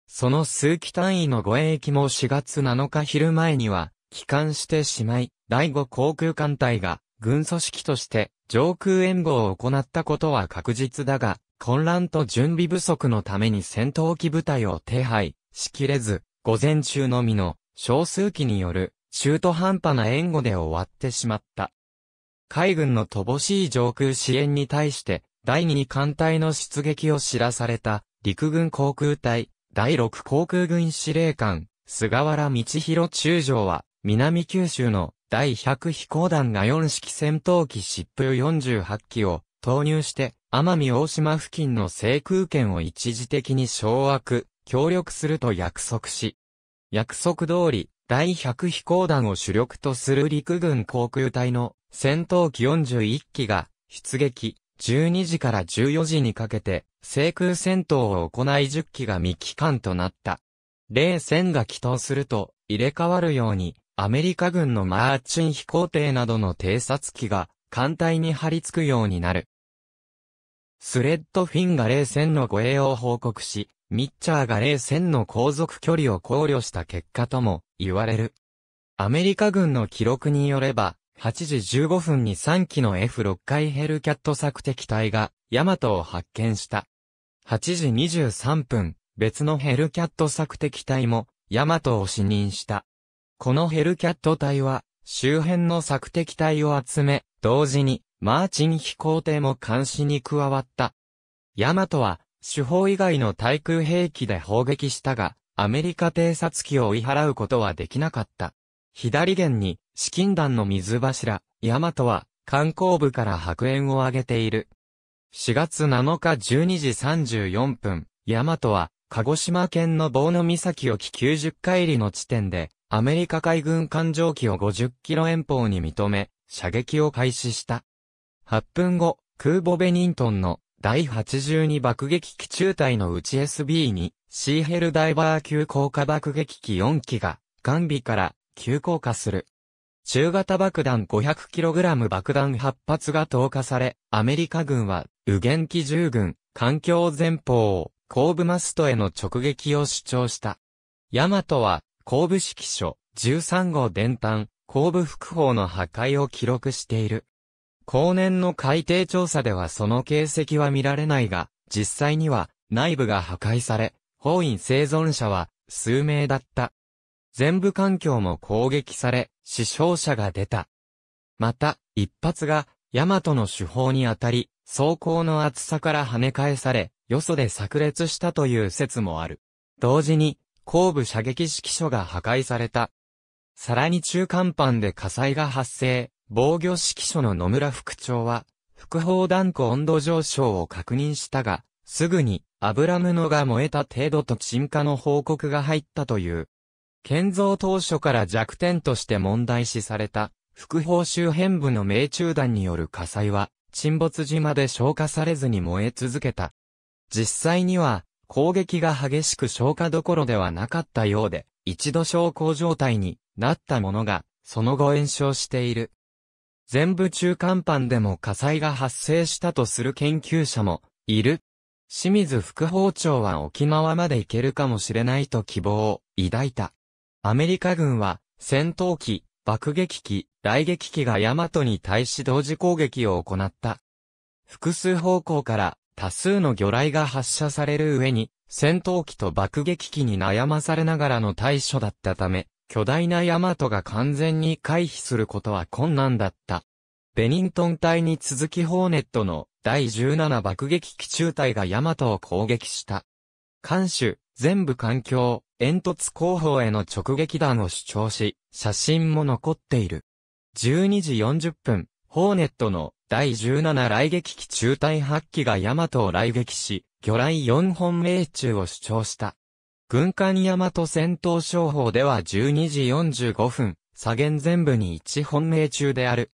その数機単位の護衛機も4月7日昼前には、帰還してしまい、第5航空艦隊が軍組織として上空援護を行ったことは確実だが、混乱と準備不足のために戦闘機部隊を手配しきれず、午前中のみの少数機による中途半端な援護で終わってしまった。海軍の乏しい上空支援に対して、第二艦隊の出撃を知らされた陸軍航空隊、第六航空軍司令官、菅原道弘中将は、南九州の第100飛行団が4式戦闘機疾風48機を投入して、奄美大島付近の制空権を一時的に掌握、協力すると約束し、約束通り、第100飛行団を主力とする陸軍航空隊の戦闘機41機が出撃、12時から14時にかけて制空戦闘を行い10機が未期間となった。0戦が帰動すると入れ替わるようにアメリカ軍のマーチン飛行艇などの偵察機が艦隊に張り付くようになる。スレッドフィンが冷戦の護衛を報告し、ミッチャーが冷戦の航続距離を考慮した結果とも言われる。アメリカ軍の記録によれば、8時15分に3機の F6 回ヘルキャット索敵隊がヤマトを発見した。8時23分、別のヘルキャット索敵隊もヤマトを視認した。このヘルキャット隊は、周辺の索敵隊を集め、同時に、マーチン飛行艇も監視に加わった。ヤマトは、手法以外の対空兵器で砲撃したが、アメリカ偵察機を追い払うことはできなかった。左舷に、資金団の水柱、ヤマトは、観光部から白煙を上げている。4月7日12時34分、ヤマトは、鹿児島県の棒の岬沖90海里の地点で、アメリカ海軍艦上機を50キロ遠方に認め、射撃を開始した。8分後、空母ベニントンの第82爆撃機中隊のうち SB にシーヘルダイバー急降下爆撃機4機が、艦備から急降下する。中型爆弾 500kg 爆弾8発が投下され、アメリカ軍は、右舷機1軍、環境前方を、後部マストへの直撃を主張した。ヤマトは、後部式書13号伝端、後部複法の破壊を記録している。後年の海底調査ではその形跡は見られないが、実際には内部が破壊され、法院生存者は数名だった。全部環境も攻撃され、死傷者が出た。また、一発が、ヤマトの手法にあたり、装甲の厚さから跳ね返され、よそで炸裂したという説もある。同時に、後部射撃指揮所が破壊された。さらに中間班で火災が発生、防御指揮所の野村副長は、副砲弾庫温度上昇を確認したが、すぐに油布が燃えた程度と沈下の報告が入ったという。建造当初から弱点として問題視された、副砲周辺部の命中弾による火災は、沈没島で消火されずに燃え続けた。実際には、攻撃が激しく消化どころではなかったようで、一度昇降状態になったものが、その後延焼している。全部中間版でも火災が発生したとする研究者も、いる。清水副包丁は沖縄まで行けるかもしれないと希望を抱いた。アメリカ軍は、戦闘機、爆撃機、雷撃機が大和に対し同時攻撃を行った。複数方向から多数の魚雷が発射される上に、戦闘機と爆撃機に悩まされながらの対処だったため、巨大なヤマトが完全に回避することは困難だった。ベニントン隊に続きホーネットの第17爆撃機中隊がヤマトを攻撃した。艦首、全部環境、煙突後方への直撃弾を主張し、写真も残っている。12時40分、ホーネットの第17雷撃機中隊8機が大和を雷撃し、魚雷4本命中を主張した。軍艦大和戦闘商法では12時45分、左舷全部に1本命中である。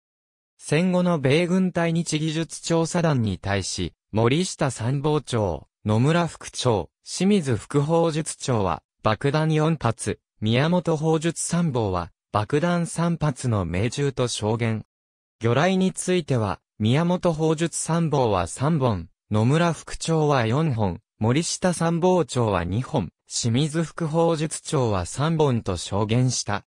戦後の米軍対日技術調査団に対し、森下参謀長、野村副長、清水副法術長は、爆弾4発、宮本法術参謀は、爆弾3発の命中と証言。魚雷については、宮本法術参謀は3本、野村副長は4本、森下参謀長は2本、清水副法術長は3本と証言した。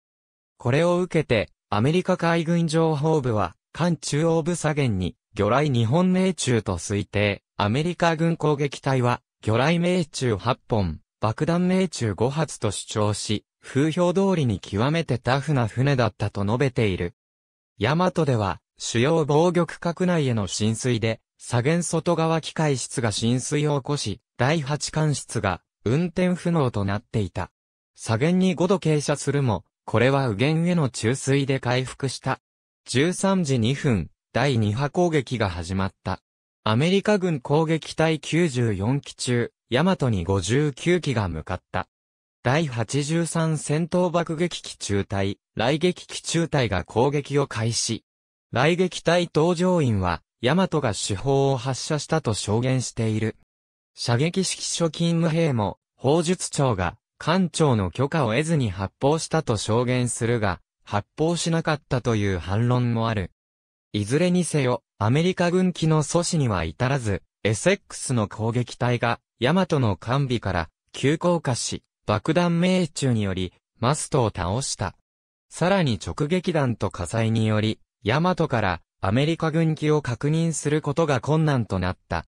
これを受けて、アメリカ海軍情報部は、艦中央部左舷に、魚雷日本命中と推定、アメリカ軍攻撃隊は、魚雷命中8本、爆弾命中5発と主張し、風評通りに極めてタフな船だったと述べている。ヤマトでは、主要防御区画内への浸水で、左舷外側機械室が浸水を起こし、第8艦室が運転不能となっていた。左舷に5度傾斜するも、これは右舷への注水で回復した。13時2分、第2波攻撃が始まった。アメリカ軍攻撃隊94機中、ヤマトに59機が向かった。第83戦闘爆撃機中隊、雷撃機中隊が攻撃を開始。雷撃隊搭乗員は、ヤマトが手法を発射したと証言している。射撃指揮所勤務兵も、砲術長が、艦長の許可を得ずに発砲したと証言するが、発砲しなかったという反論もある。いずれにせよ、アメリカ軍機の阻止には至らず、エセックスの攻撃隊が、ヤマトの艦尾から、急降下し、爆弾命中により、マストを倒した。さらに直撃弾と火災により、ヤマトからアメリカ軍機を確認することが困難となった。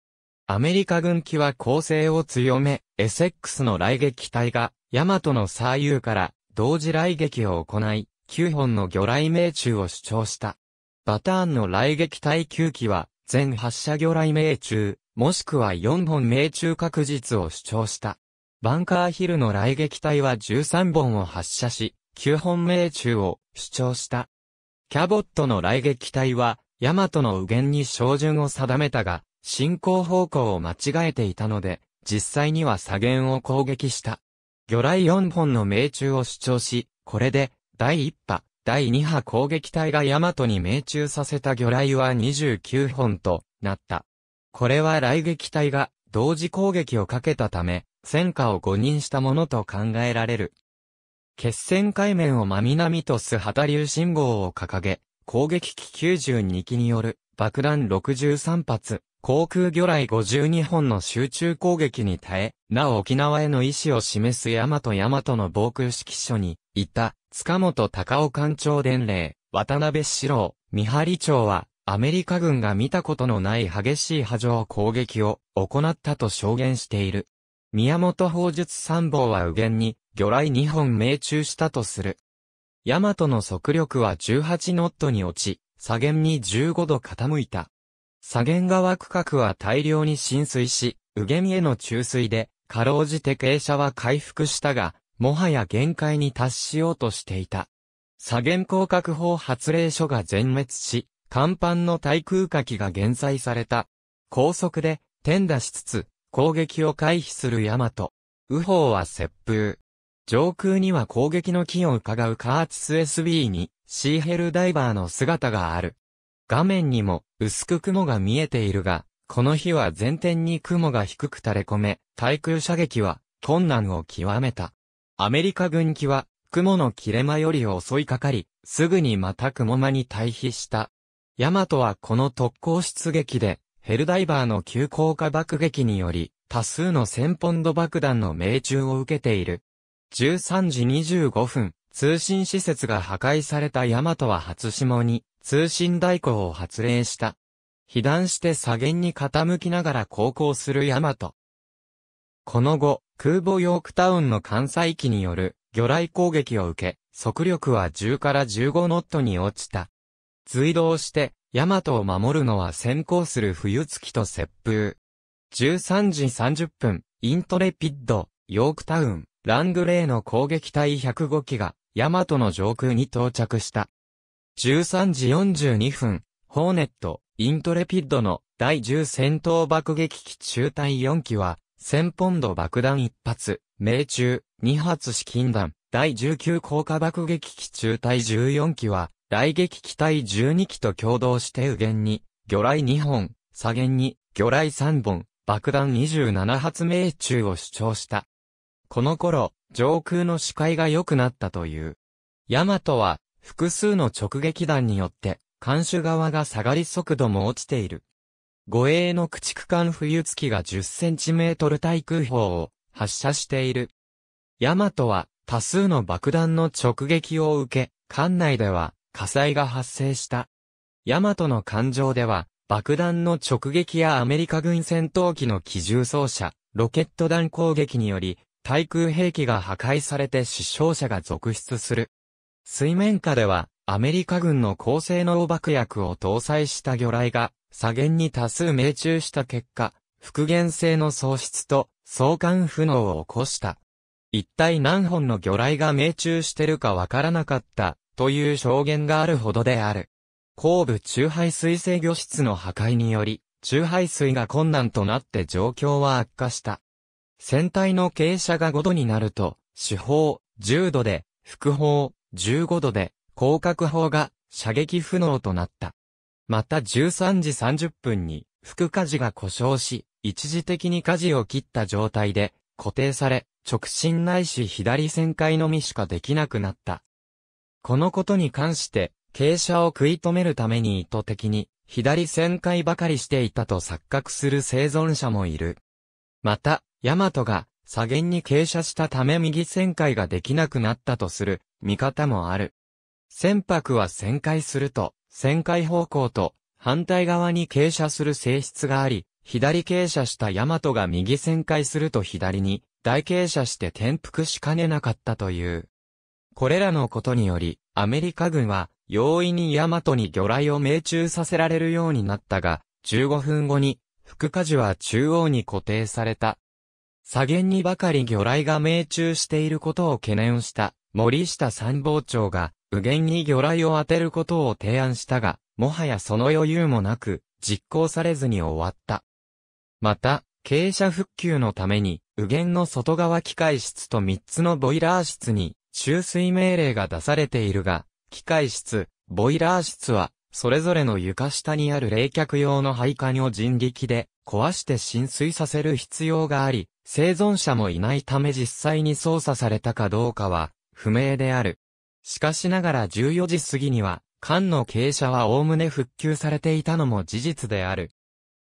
アメリカ軍機は攻勢を強め、エセックスの雷撃隊が、ヤマトの左右から同時雷撃を行い、9本の魚雷命中を主張した。バターンの雷撃隊9機は、全発射魚雷命中、もしくは4本命中確実を主張した。バンカーヒルの雷撃隊は13本を発射し、9本命中を主張した。キャボットの来撃隊は、ヤマトの右舷に照準を定めたが、進行方向を間違えていたので、実際には左舷を攻撃した。魚雷4本の命中を主張し、これで、第1波、第2波攻撃隊がヤマトに命中させた魚雷は29本となった。これは来撃隊が同時攻撃をかけたため、戦果を誤認したものと考えられる。決戦海面を真南とす旗流信号を掲げ、攻撃機92機による爆弾63発、航空魚雷52本の集中攻撃に耐え、なお沖縄への意思を示す大和大和の防空指揮所に、いた、塚本高尾艦長伝令、渡辺史郎、三張町は、アメリカ軍が見たことのない激しい波状攻撃を行ったと証言している。宮本砲術参謀は右舷に、魚雷2本命中したとする。ヤマトの速力は18ノットに落ち、左舷に15度傾いた。左舷側区画は大量に浸水し、右舷への注水で、かろうじて傾斜は回復したが、もはや限界に達しようとしていた。左舷降格砲発令所が全滅し、甲板の対空火器が減災された。高速で、転打しつつ、攻撃を回避するヤマト。右方は接風。上空には攻撃の機を伺うカーチス SB にシーヘルダイバーの姿がある。画面にも薄く雲が見えているが、この日は前天に雲が低く垂れ込め、対空射撃は困難を極めた。アメリカ軍機は雲の切れ間より襲いかかり、すぐにまた雲間に退避した。ヤマトはこの特攻出撃で、ヘルダイバーの急降下爆撃により、多数の1000ポンド爆弾の命中を受けている。13時25分、通信施設が破壊されたヤマトは初霜に、通信代行を発令した。被弾して左舷に傾きながら航行するヤマト。この後、空母ヨークタウンの艦載機による魚雷攻撃を受け、速力は10から15ノットに落ちた。随動して、ヤマトを守るのは先行する冬月と接風。13時30分、イントレピッド、ヨークタウン。ラングレーの攻撃隊105機が、ヤマトの上空に到着した。13時42分、ホーネット、イントレピッドの第10戦闘爆撃機中隊4機は、1000ポンド爆弾1発、命中、2発資金弾、第19降下爆撃機中隊14機は、雷撃機隊12機と共同して右舷に、魚雷2本、左舷に、魚雷3本、爆弾27発命中を主張した。この頃、上空の視界が良くなったという。ヤマトは、複数の直撃弾によって、艦首側が下がり速度も落ちている。護衛の駆逐艦冬月が1 0トル対空砲を発射している。ヤマトは多数の爆弾の直撃を受け、艦内では火災が発生した。ヤマトの艦上では爆弾の直撃やアメリカ軍戦闘機の機銃装車、ロケット弾攻撃により対空兵器が破壊されて死傷者が続出する。水面下では、アメリカ軍の高性能爆薬を搭載した魚雷が、左舷に多数命中した結果、復元性の喪失と相関不能を起こした。一体何本の魚雷が命中してるかわからなかった、という証言があるほどである。後部中排水制御室の破壊により、中排水が困難となって状況は悪化した。船体の傾斜が5度になると、四方、10度で、副方、15度で、広角砲が射撃不能となった。また13時30分に、副火事が故障し、一時的に火事を切った状態で、固定され、直進ないし左旋回のみしかできなくなった。このことに関して、傾斜を食い止めるために意図的に、左旋回ばかりしていたと錯覚する生存者もいる。また、ヤマトが左舷に傾斜したため右旋回ができなくなったとする見方もある。船舶は旋回すると、旋回方向と反対側に傾斜する性質があり、左傾斜したヤマトが右旋回すると左に大傾斜して転覆しかねなかったという。これらのことにより、アメリカ軍は容易にヤマトに魚雷を命中させられるようになったが、15分後に、福火事は中央に固定された左舷にばかり魚雷が命中していることを懸念した森下参謀長が右舷に魚雷を当てることを提案したが、もはやその余裕もなく実行されずに終わった。また、傾斜復旧のために右舷の外側機械室と3つのボイラー室に注水命令が出されているが、機械室、ボイラー室はそれぞれの床下にある冷却用の配管を人力で壊して浸水させる必要があり、生存者もいないため実際に操作されたかどうかは不明である。しかしながら14時過ぎには、艦の傾斜はおおむね復旧されていたのも事実である。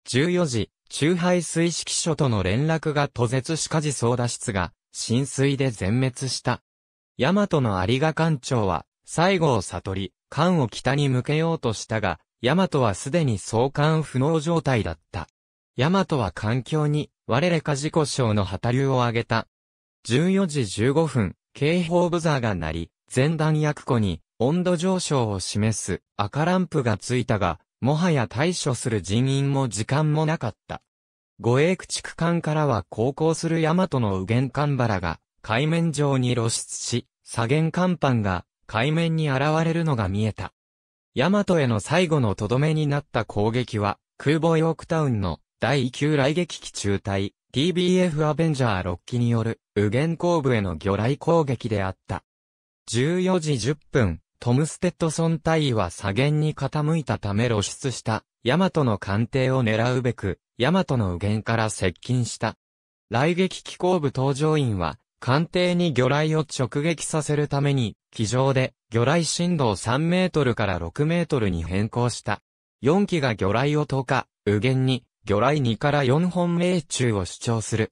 14時、中排水式所との連絡が途絶しかじ操打室が浸水で全滅した。大和の有賀艦長は、西郷悟り、艦を北に向けようとしたが、ヤマトはすでに送還不能状態だった。ヤマトは環境に、我れか事故症の旗流を上げた。14時15分、警報ブザーが鳴り、前段役庫に温度上昇を示す赤ランプがついたが、もはや対処する人員も時間もなかった。護衛駆逐艦からは航行する大和の右舷艦腹が海面上に露出し、左舷艦板が海面に現れるのが見えた。ヤマトへの最後のとどめになった攻撃は、空母ヨークタウンの第9雷撃機中隊 TBF アベンジャー6機による右舷後部への魚雷攻撃であった。14時10分、トムステッドソン隊員は左舷に傾いたため露出したヤマトの艦艇を狙うべく、ヤマトの右舷から接近した。雷撃機構部搭乗員は艦艇に魚雷を直撃させるために機上で魚雷振動3メートルから6メートルに変更した。4機が魚雷を投下、右舷に魚雷2から4本命中を主張する。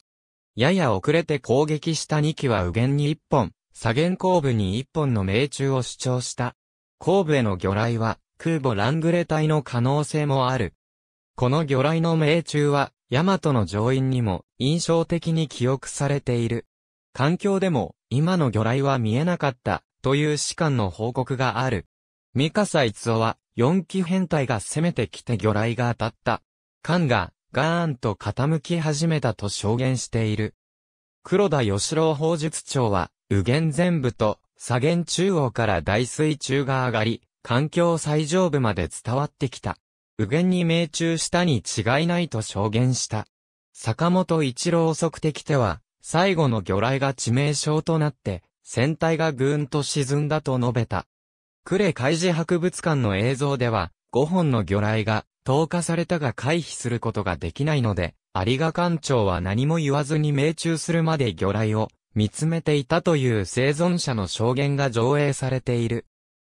やや遅れて攻撃した2機は右舷に1本、左舷後部に1本の命中を主張した。後部への魚雷は空母ラングレ隊の可能性もある。この魚雷の命中は、ヤマトの乗員にも印象的に記憶されている。環境でも、今の魚雷は見えなかったという士官の報告がある。三笠逸夫は、四機変態が攻めてきて魚雷が当たった。艦が、ガーンと傾き始めたと証言している。黒田義郎法術長は、右舷全部と、左舷中央から大水中が上がり、環境最上部まで伝わってきた。右舷に命中したに違いないと証言した。坂本一郎遅くてきては、最後の魚雷が致命傷となって、船体がぐーんと沈んだと述べた。クレ海事博物館の映像では、5本の魚雷が投下されたが回避することができないので、有賀艦長は何も言わずに命中するまで魚雷を見つめていたという生存者の証言が上映されている。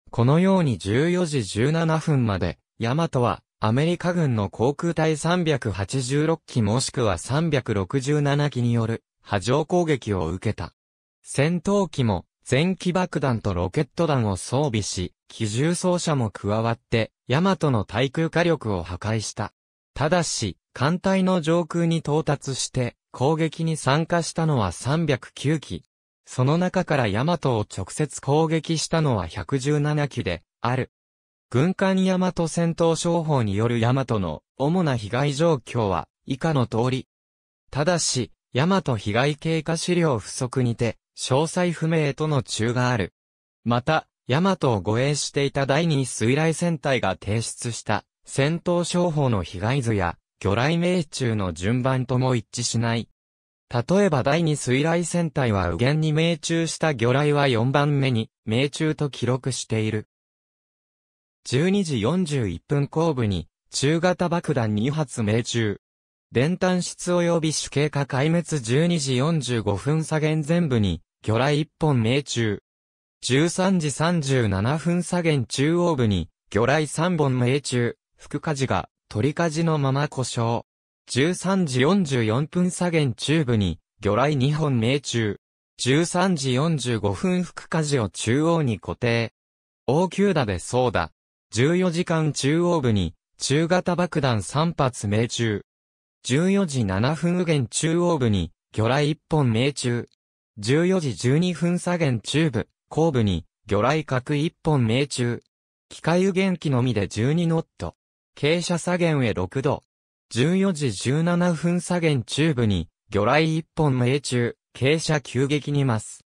このように14時17分まで、ヤマトはアメリカ軍の航空隊386機もしくは367機による波状攻撃を受けた。戦闘機も前期爆弾とロケット弾を装備し、機銃装車も加わって、ヤマトの対空火力を破壊した。ただし、艦隊の上空に到達して、攻撃に参加したのは309機。その中からヤマトを直接攻撃したのは117機で、ある。軍艦ヤマト戦闘商法によるヤマトの主な被害状況は以下の通り。ただし、ヤマト被害経過資料不足にて、詳細不明との中がある。また、ヤマトを護衛していた第二水雷戦隊が提出した戦闘商法の被害図や魚雷命中の順番とも一致しない。例えば第二水雷戦隊は右舷に命中した魚雷は4番目に命中と記録している。12時41分後部に中型爆弾2発命中。伝端室及び主計化壊滅12時45分左舷前部に魚雷一本命中。13時37分左舷中央部に、魚雷三本命中、副火事が、鳥火事のまま故障。13時44分左舷中部に、魚雷二本命中。13時45分副火事を中央に固定。応急打でそうだ。14時間中央部に、中型爆弾3発命中。14時7分右舷中央部に、魚雷1本命中。14時12分左舷中部、後部に、魚雷角1本命中。機械油元気のみで12ノット。傾斜左舷へ6度。14時17分左舷中部に、魚雷1本命中、傾斜急激に増す。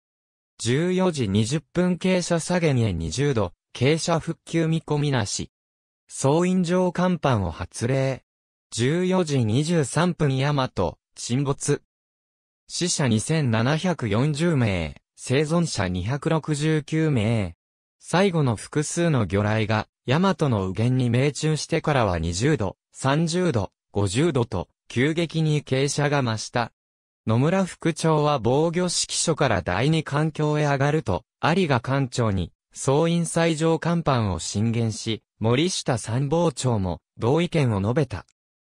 14時20分傾斜左舷へ20度、傾斜復旧見込みなし。総員上甲板を発令。14時23分大和、沈没。死者2740名、生存者269名。最後の複数の魚雷が、ヤマトの右舷に命中してからは20度、30度、50度と、急激に傾斜が増した。野村副長は防御指揮所から第二環境へ上がると、有賀艦長に、総員最上甲板を進言し、森下参謀長も同意見を述べた。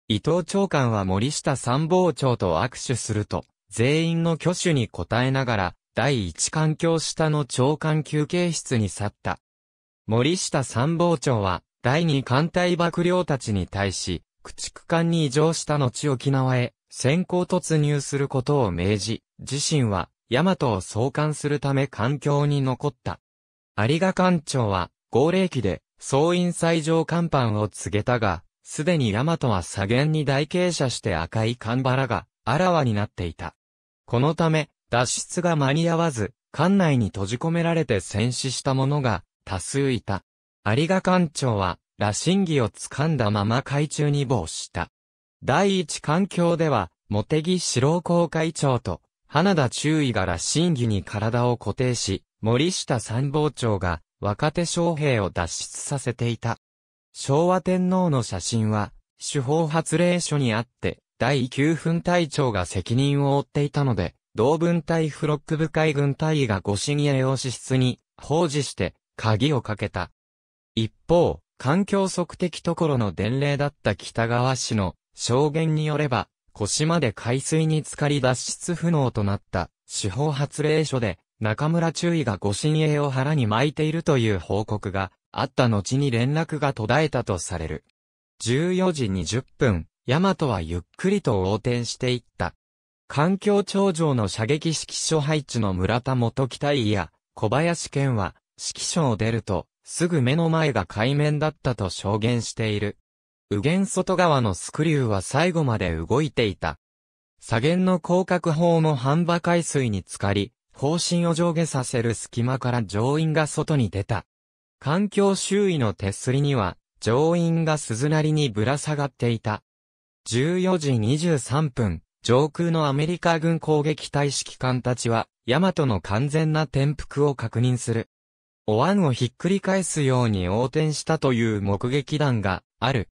伊藤長官は森下参謀長と握手すると、全員の挙手に応えながら、第一環境下の長官休憩室に去った。森下参謀長は、第二艦隊幕僚たちに対し、駆逐艦に移乗した後沖縄へ、先行突入することを命じ、自身は、大和を送還するため環境に残った。有賀艦長は、号令機で、総員最上甲板を告げたが、すでに大和は左舷に台傾斜して赤い艦バが、あらわになっていた。このため、脱出が間に合わず、館内に閉じ込められて戦死した者が多数いた。有賀艦長は、羅針儀を掴んだまま海中に亡した。第一環境では、茂木四郎公会長と、花田中尉が羅針儀に体を固定し、森下参謀長が若手将兵を脱出させていた。昭和天皇の写真は、手法発令書にあって、第9分隊長が責任を負っていたので、同分隊フロック部海軍隊員が護身衛を支出に、奉仕して、鍵をかけた。一方、環境測的ところの伝令だった北川氏の証言によれば、腰まで海水に浸かり脱出不能となった司法発令書で中村中尉が護身衛を腹に巻いているという報告があった後に連絡が途絶えたとされる。14時20分、ヤマトはゆっくりと横転していった。環境頂上の射撃指揮所配置の村田元北井や小林健は指揮所を出るとすぐ目の前が海面だったと証言している。右舷外側のスクリューは最後まで動いていた。左舷の広角砲も半馬海水に浸かり、方針を上下させる隙間から乗員が外に出た。環境周囲の手すりには、乗員が鈴なりにぶら下がっていた。14時23分、上空のアメリカ軍攻撃隊指揮官たちは、ヤマトの完全な転覆を確認する。お椀をひっくり返すように横転したという目撃談がある。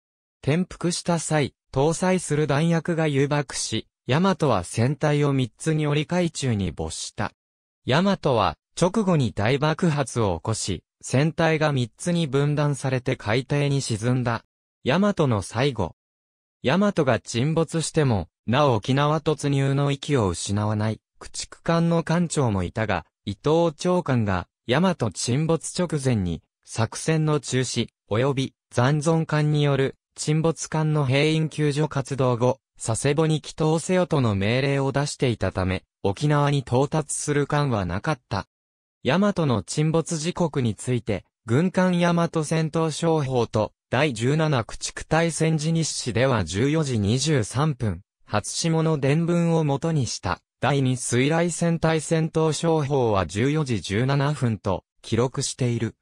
転覆した際、搭載する弾薬が誘爆し、ヤマトは船体を3つに折り海中に没した。ヤマトは直後に大爆発を起こし、船体が3つに分断されて海底に沈んだ。ヤマトの最後、ヤマトが沈没しても、なお沖縄突入の域を失わない、駆逐艦の艦長もいたが、伊藤長官が、ヤマト沈没直前に、作戦の中止、及び残存艦による沈没艦の兵員救助活動後、佐世保に帰祷せよとの命令を出していたため、沖縄に到達する艦はなかった。ヤマトの沈没時刻について、軍艦ヤマト戦闘商法と第17駆逐隊戦時日誌では14時23分、初下の伝文を元にした、第2水雷戦隊戦闘商法は14時17分と、記録している。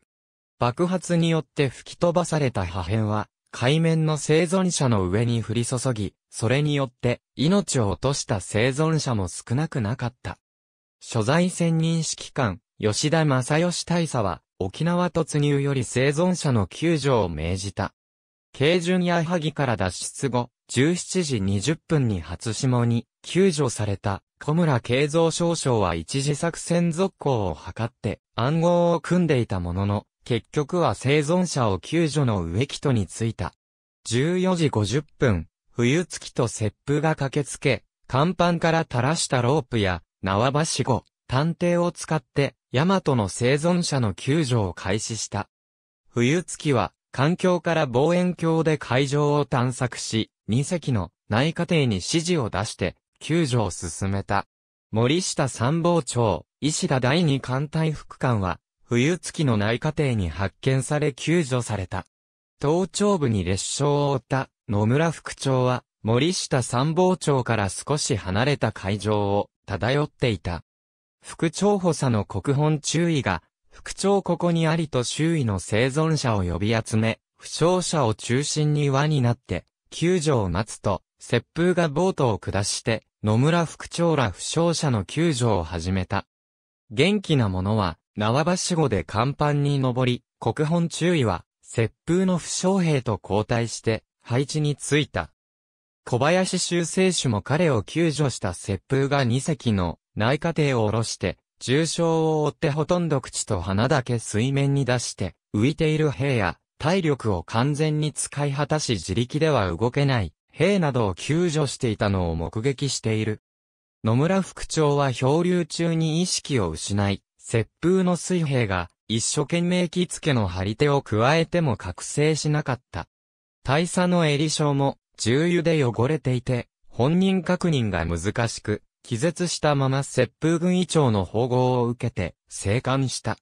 爆発によって吹き飛ばされた破片は、海面の生存者の上に降り注ぎ、それによって命を落とした生存者も少なくなかった。所在戦認識官、吉田正義大佐は、沖縄突入より生存者の救助を命じた。軽巡や萩から脱出後、17時20分に初霜に救助された小村慶三少将は一時作戦続行を図って暗号を組んでいたものの、結局は生存者を救助の植木とに着いた。14時50分、冬月と切符が駆けつけ、甲板から垂らしたロープや縄橋し探偵を使ってヤマトの生存者の救助を開始した。冬月は、環境から望遠鏡で海上を探索し、2隻の内科艇に指示を出して、救助を進めた。森下参謀長、石田第二艦隊副官は、冬月の内科艇に発見され救助された。頭頂部に列傷を負った野村副長は、森下参謀長から少し離れた海上を漂っていた。副長補佐の国本注意が、副長ここにありと周囲の生存者を呼び集め、負傷者を中心に輪になって、救助を待つと、接風がボートを下して、野村副長ら負傷者の救助を始めた。元気な者は、縄ばしごで甲板に登り、国本注意は、接風の負傷兵と交代して、配置についた。小林修正手も彼を救助した雪風が2隻の内科艇を下ろして、重傷を負ってほとんど口と鼻だけ水面に出して、浮いている兵や、体力を完全に使い果たし自力では動けない兵などを救助していたのを目撃している。野村副長は漂流中に意識を失い、雪風の水兵が一生懸命着付けの張り手を加えても覚醒しなかった。大佐の襟章も重油で汚れていて、本人確認が難しく、気絶したまま接風軍医長の保護を受けて、生還した。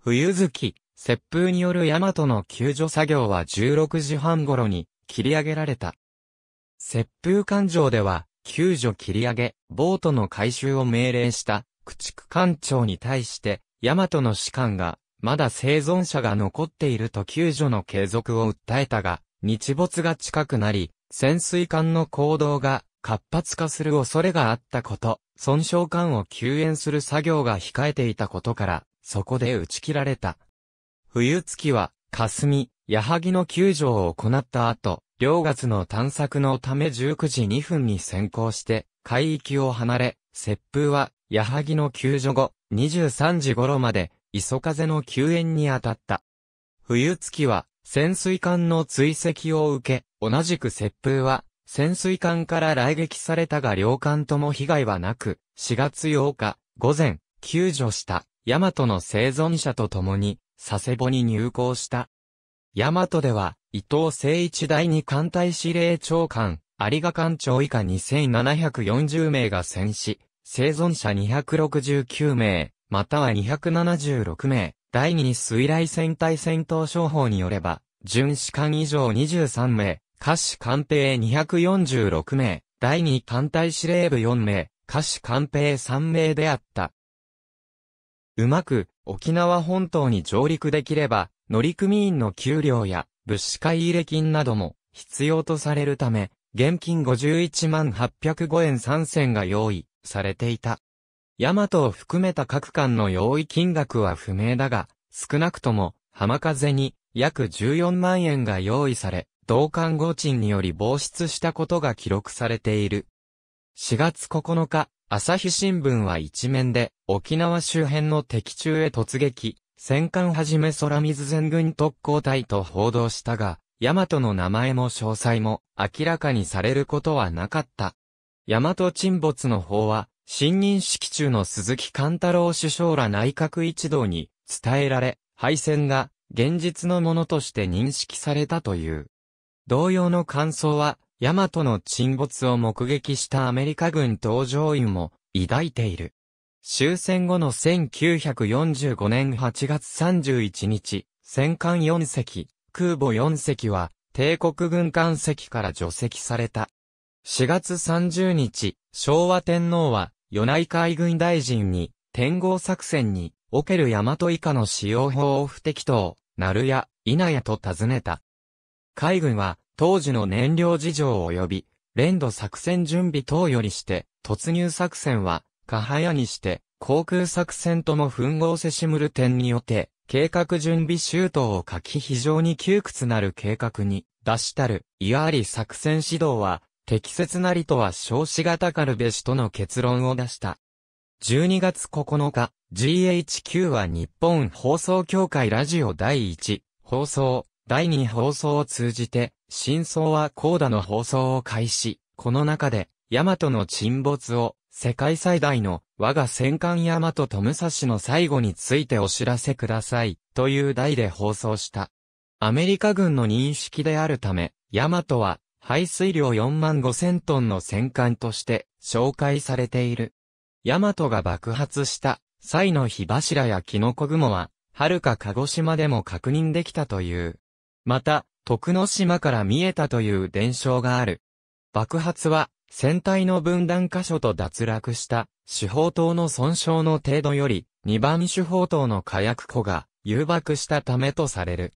冬月、接風によるヤマトの救助作業は16時半頃に切り上げられた。接風艦上では、救助切り上げ、ボートの回収を命令した、駆逐艦長に対して、ヤマトの士官が、まだ生存者が残っていると救助の継続を訴えたが、日没が近くなり、潜水艦の行動が活発化する恐れがあったこと、損傷艦を救援する作業が控えていたことから、そこで打ち切られた。冬月は、霞、矢作の救助を行った後、両月の探索のため19時2分に先行して、海域を離れ、接風は、矢作の救助後、23時頃まで、磯風の救援に当たった。冬月は、潜水艦の追跡を受け、同じく接風は、潜水艦から来撃されたが両艦とも被害はなく、4月8日、午前、救助した、ヤマトの生存者と共に、佐世保に入港した。ヤマトでは、伊藤誠一第二艦隊司令長官、有賀艦長以下2740名が戦死、生存者269名、または276名、第二水雷戦隊戦闘商法によれば、巡視艦以上23名、下士官兵246名、第2艦隊司令部4名、下士官兵3名であった。うまく、沖縄本島に上陸できれば、乗組員の給料や、物資買入金なども、必要とされるため、現金51万805円3銭が用意、されていた。大和を含めた各艦の用意金額は不明だが、少なくとも、浜風に、約14万円が用意され、同艦合鎮により防出したことが記録されている。4月9日、朝日新聞は一面で、沖縄周辺の敵中へ突撃、戦艦はじめ空水全軍特攻隊と報道したが、ヤマトの名前も詳細も明らかにされることはなかった。ヤマト沈没の方は、新任式中の鈴木貫太郎首相ら内閣一同に伝えられ、敗戦が現実のものとして認識されたという。同様の感想は、ヤマトの沈没を目撃したアメリカ軍搭乗員も抱いている。終戦後の1945年8月31日、戦艦4隻、空母4隻は、帝国軍艦隻から除籍された。4月30日、昭和天皇は、与内海軍大臣に、天合作戦に、おける大和以下の使用法を不適当、なるや、いなやと尋ねた。海軍は当時の燃料事情及び、連土作戦準備等よりして、突入作戦は、はやにして、航空作戦とも吻合せしむる点によって、計画準備周到を書き非常に窮屈なる計画に、出したる、いわゆり作戦指導は、適切なりとは称しがたかるべしとの結論を出した。12月9日、GHQ は日本放送協会ラジオ第1放送第2放送を通じて、真相は高ダの放送を開始、この中で、ヤマトの沈没を、世界最大の我が戦艦ヤマトと武蔵の最後についてお知らせください、という題で放送した。アメリカ軍の認識であるため、ヤマトは、排水量4万5千トンの戦艦として、紹介されている。ヤマトが爆発した、際の火柱やキノコ雲は、遥か鹿児島でも確認できたという。また、徳之島から見えたという伝承がある。爆発は、船体の分断箇所と脱落した手法塔の損傷の程度より、2番手法塔の火薬庫が誘爆したためとされる。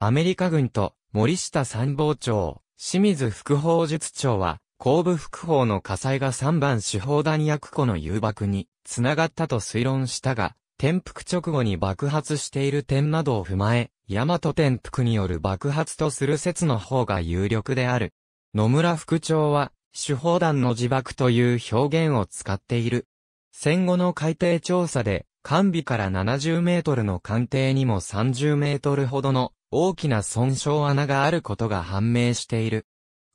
アメリカ軍と森下参謀長、清水副砲術長は、後部副砲の火災が3番手法弾薬庫の誘爆につながったと推論したが、転覆直後に爆発している点などを踏まえ、大和天福による爆発とする説の方が有力である。野村副長は、手法弾の自爆という表現を使っている。戦後の海底調査で、艦尾から70メートルの艦艇にも30メートルほどの大きな損傷穴があることが判明している。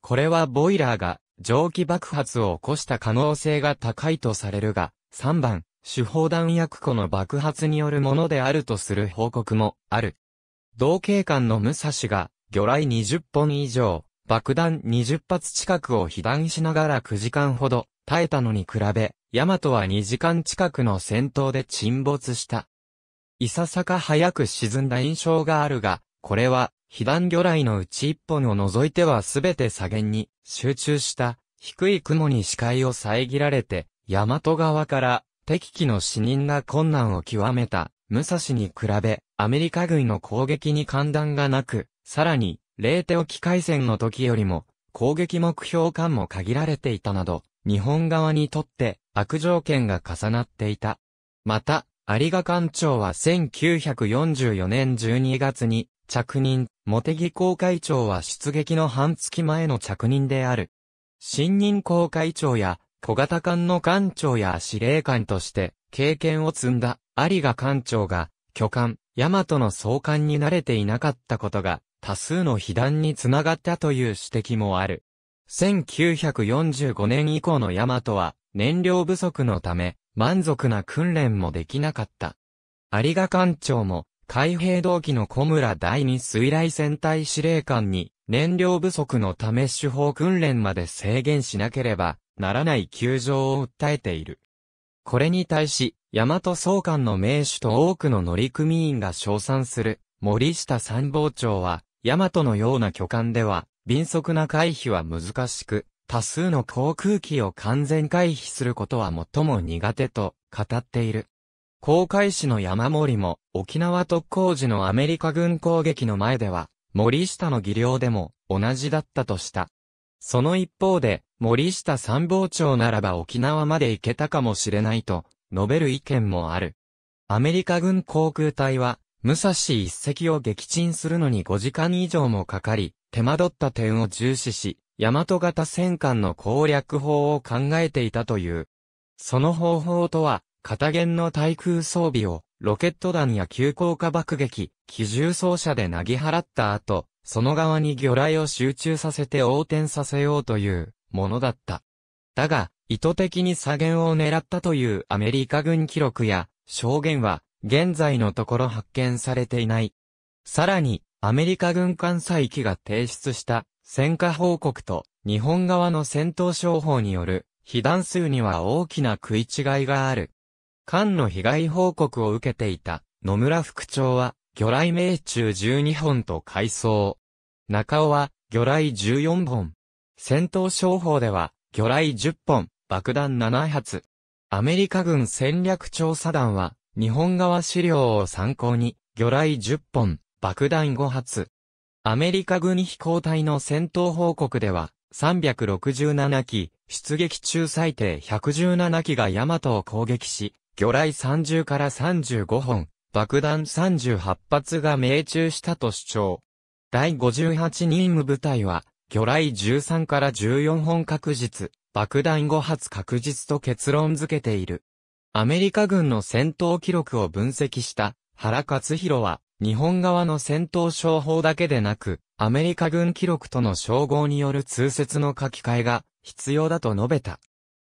これはボイラーが蒸気爆発を起こした可能性が高いとされるが、3番、手法弾薬庫の爆発によるものであるとする報告もある。同警官の武蔵が、魚雷20本以上、爆弾20発近くを被弾しながら9時間ほど耐えたのに比べ、ヤマトは2時間近くの戦闘で沈没した。いささか早く沈んだ印象があるが、これは、被弾魚雷のうち1本を除いてはすべて左舷に集中した低い雲に視界を遮られて、大和側から敵機の死人が困難を極めた武蔵に比べ、アメリカ軍の攻撃に間断がなく、さらに、冷手沖海戦の時よりも、攻撃目標間も限られていたなど、日本側にとって悪条件が重なっていた。また、有賀艦長は1944年12月に着任、茂木公会長は出撃の半月前の着任である。新任公会長や小型艦の艦長や司令官として経験を積んだ有賀艦長が、巨艦、大和の総艦に慣れていなかったことが、多数の被弾につながったという指摘もある。1945年以降の大和は、燃料不足のため、満足な訓練もできなかった。有賀艦長も、海兵同期の小村第二水雷戦隊司令官に、燃料不足のため手法訓練まで制限しなければならない球場を訴えている。これに対し、大和総監の名手と多くの乗組員が称賛する、森下参謀長は、大和のような巨艦では、敏速な回避は難しく、多数の航空機を完全回避することは最も苦手と語っている。航海士の山森も、沖縄特攻時のアメリカ軍攻撃の前では、森下の技量でも同じだったとした。その一方で、森下参謀長ならば沖縄まで行けたかもしれないと、述べる意見もある。アメリカ軍航空隊は、武蔵一隻を撃沈するのに5時間以上もかかり、手間取った点を重視し、大和型戦艦の攻略法を考えていたという。その方法とは、片弦の対空装備を、ロケット弾や急降下爆撃、機銃装車で投げ払った後、その側に魚雷を集中させて横転させようという、ものだった。だが、意図的に左舷を狙ったというアメリカ軍記録や証言は、現在のところ発見されていない。さらに、アメリカ軍艦載機が提出した戦果報告と日本側の戦闘商法による被弾数には大きな食い違いがある。艦の被害報告を受けていた野村副長は魚雷命中12本と改装。中尾は魚雷14本。戦闘商法では、魚雷10本、爆弾7発。アメリカ軍戦略調査団は、日本側資料を参考に、魚雷10本、爆弾5発。アメリカ軍飛行隊の戦闘報告では、367機、出撃中最低117機がヤマトを攻撃し、魚雷30から35本、爆弾38発が命中したと主張。第58任務部隊は、魚雷13から14本確実、爆弾5発確実と結論付けている。アメリカ軍の戦闘記録を分析した原克弘は、日本側の戦闘商法だけでなく、アメリカ軍記録との称号による通説の書き換えが必要だと述べた。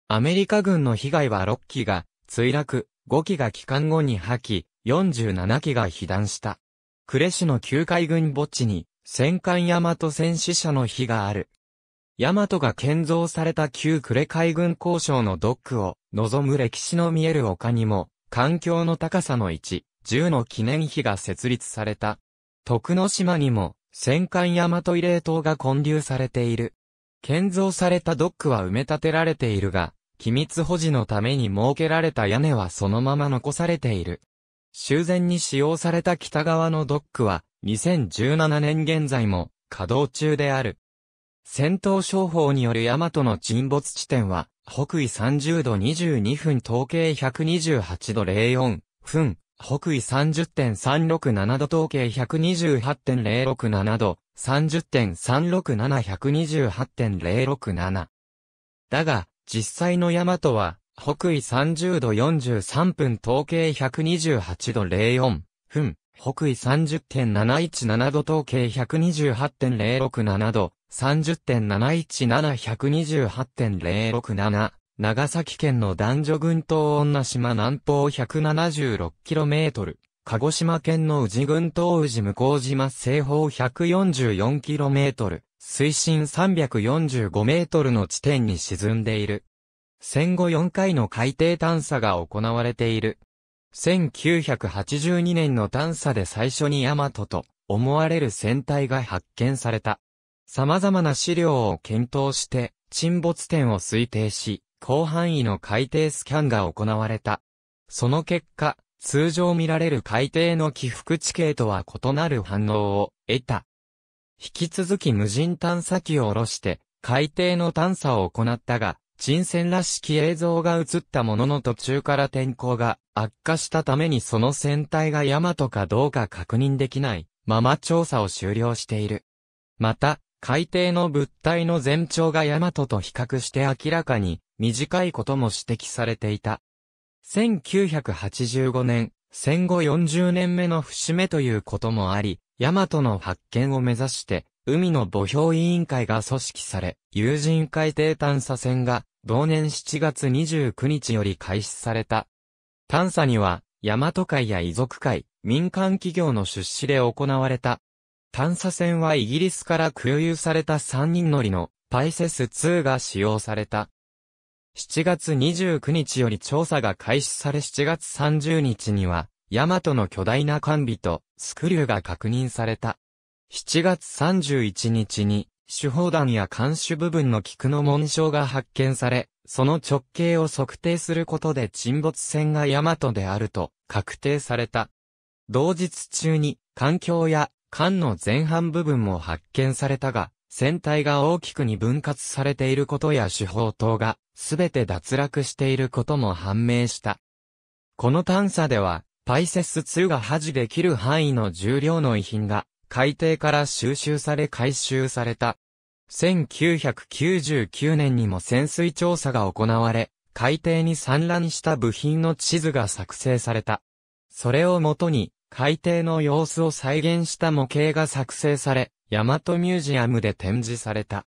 アメリカ軍の被害は6機が墜落、5機が帰還後に破棄、47機が被弾した。呉市の旧海軍墓地に戦艦大和戦死者の日がある。大和が建造された旧呉海軍交渉のドックを望む歴史の見える丘にも、環境の高さの1、10の記念碑が設立された。徳之島にも、戦艦大和慰霊塔が建立されている。建造されたドックは埋め立てられているが、機密保持のために設けられた屋根はそのまま残されている。修繕に使用された北側のドックは、2017年現在も稼働中である。戦闘商法による大和の沈没地点は、北緯30度22分統計128度04分、北緯30.367度統計128.067度、30.367128.067。だが、実際の大和は、北緯30度43分統計128度04分、北緯30.717度統計128.067度、30.717128.067、長崎県の男女群島女島南方 176km、鹿児島県の宇治群島宇治向島西方 144km、水深 345m の地点に沈んでいる。戦後4回の海底探査が行われている。1982年の探査で最初にヤマトと思われる船体が発見された。様々な資料を検討して沈没点を推定し、広範囲の海底スキャンが行われた。その結果、通常見られる海底の起伏地形とは異なる反応を得た。引き続き無人探査機を下ろして、海底の探査を行ったが、沈船らしき映像が映ったものの途中から天候が悪化したためにその船体がヤマトかどうか確認できないまま調査を終了している。また、海底の物体の全長がヤマトと比較して明らかに短いことも指摘されていた。1985年、戦後40年目の節目ということもあり、ヤマトの発見を目指して、海の墓標委員会が組織され、有人海底探査船が同年7月29日より開始された。探査には、大和会や遺族会、民間企業の出資で行われた。探査船はイギリスから空輸された3人乗りのパイセス2が使用された。7月29日より調査が開始され7月30日には、ヤマトの巨大な完備とスクリューが確認された。7月31日に、手砲弾や監視部分の菊の紋章が発見され、その直径を測定することで沈没船がヤマトであると確定された。同日中に、艦境や艦の前半部分も発見されたが、船体が大きくに分割されていることや手法塔がすべて脱落していることも判明した。この探査では、パイセス2が破持できる範囲の重量の遺品が海底から収集され回収された。1999年にも潜水調査が行われ、海底に散乱した部品の地図が作成された。それをもとに、海底の様子を再現した模型が作成され、ヤマトミュージアムで展示された。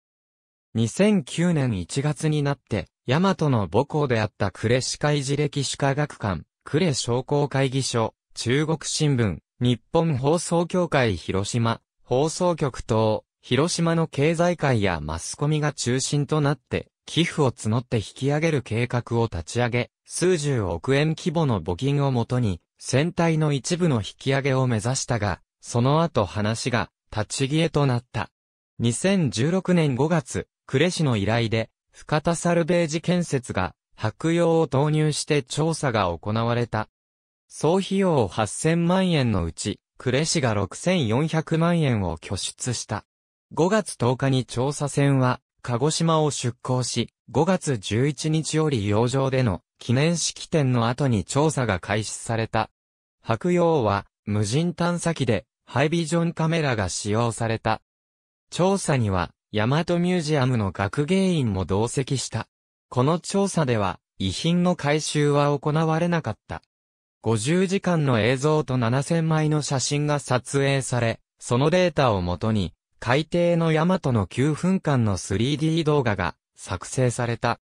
2009年1月になって、ヤマトの母校であった呉市海事歴史科学館、呉商工会議所、中国新聞、日本放送協会広島、放送局等、広島の経済界やマスコミが中心となって、寄付を募って引き上げる計画を立ち上げ、数十億円規模の募金をもとに、船体の一部の引き上げを目指したが、その後話が立ち消えとなった。2016年5月、呉市の依頼で、深田サルベージ建設が、白用を投入して調査が行われた。総費用8000万円のうち、呉市が6400万円を拠出した。5月10日に調査船は、鹿児島を出港し、5月11日より洋上での記念式典の後に調査が開始された。白洋は、無人探査機で、ハイビジョンカメラが使用された。調査には、ヤマトミュージアムの学芸員も同席した。この調査では、遺品の回収は行われなかった。50時間の映像と7000枚の写真が撮影され、そのデータをもとに、海底のヤマトの9分間の 3D 動画が作成された。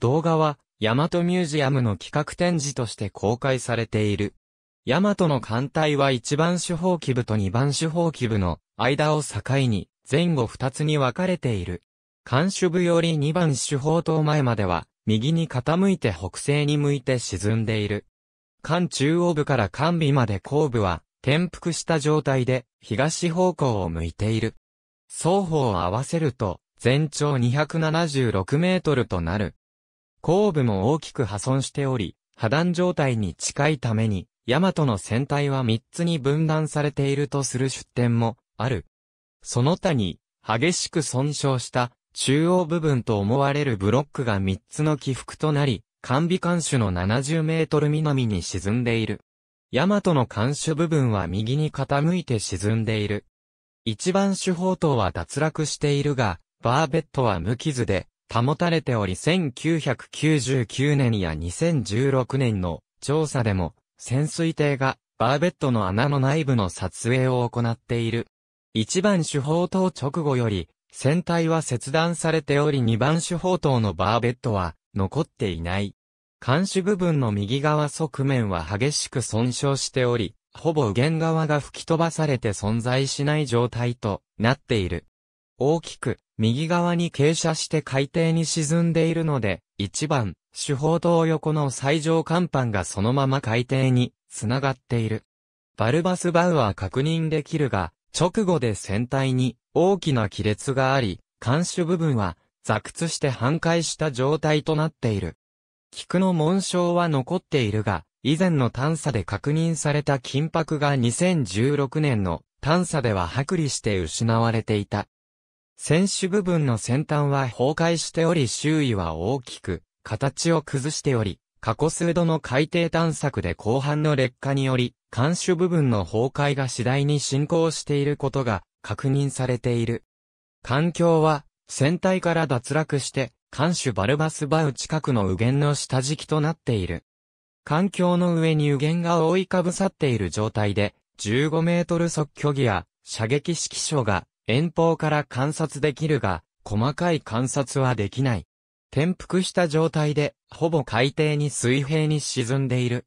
動画は、ヤマトミュージアムの企画展示として公開されている。ヤマトの艦隊は1番主砲機部と2番主砲機部の間を境に、前後2つに分かれている。艦首部より2番主砲塔前までは、右に傾いて北西に向いて沈んでいる。艦中央部から艦尾まで後部は、転覆した状態で、東方向を向いている。双方を合わせると、全長276メートルとなる。後部も大きく破損しており、破断状態に近いために、ヤマトの船体は3つに分断されているとする出典もある。その他に、激しく損傷した中央部分と思われるブロックが3つの起伏となり、管美艦首の70メートル南に沈んでいる。大和の艦首部分は右に傾いて沈んでいる。一番主砲塔は脱落しているが、バーベットは無傷で、保たれており1999年や2016年の調査でも、潜水艇がバーベットの穴の内部の撮影を行っている。一番主砲塔直後より、船体は切断されており二番主砲塔のバーベットは残っていない。監視部分の右側側面は激しく損傷しており、ほぼ右舷側が吹き飛ばされて存在しない状態となっている。大きく、右側に傾斜して海底に沈んでいるので、一番、主砲塔横の最上甲板がそのまま海底に、繋がっている。バルバスバウは確認できるが、直後で船体に、大きな亀裂があり、監視部分は、座屈して半壊した状態となっている。菊の紋章は残っているが、以前の探査で確認された金箔が2016年の探査では剥離して失われていた。船首部分の先端は崩壊しており周囲は大きく、形を崩しており、過去数度の海底探索で後半の劣化により、艦首部分の崩壊が次第に進行していることが確認されている。環境は船体から脱落して艦首バルバスバウ近くの右舷の下敷きとなっている。環境の上に右舷が覆いかぶさっている状態で、15メートル速距離や射撃指揮所が遠方から観察できるが、細かい観察はできない。転覆した状態で、ほぼ海底に水平に沈んでいる。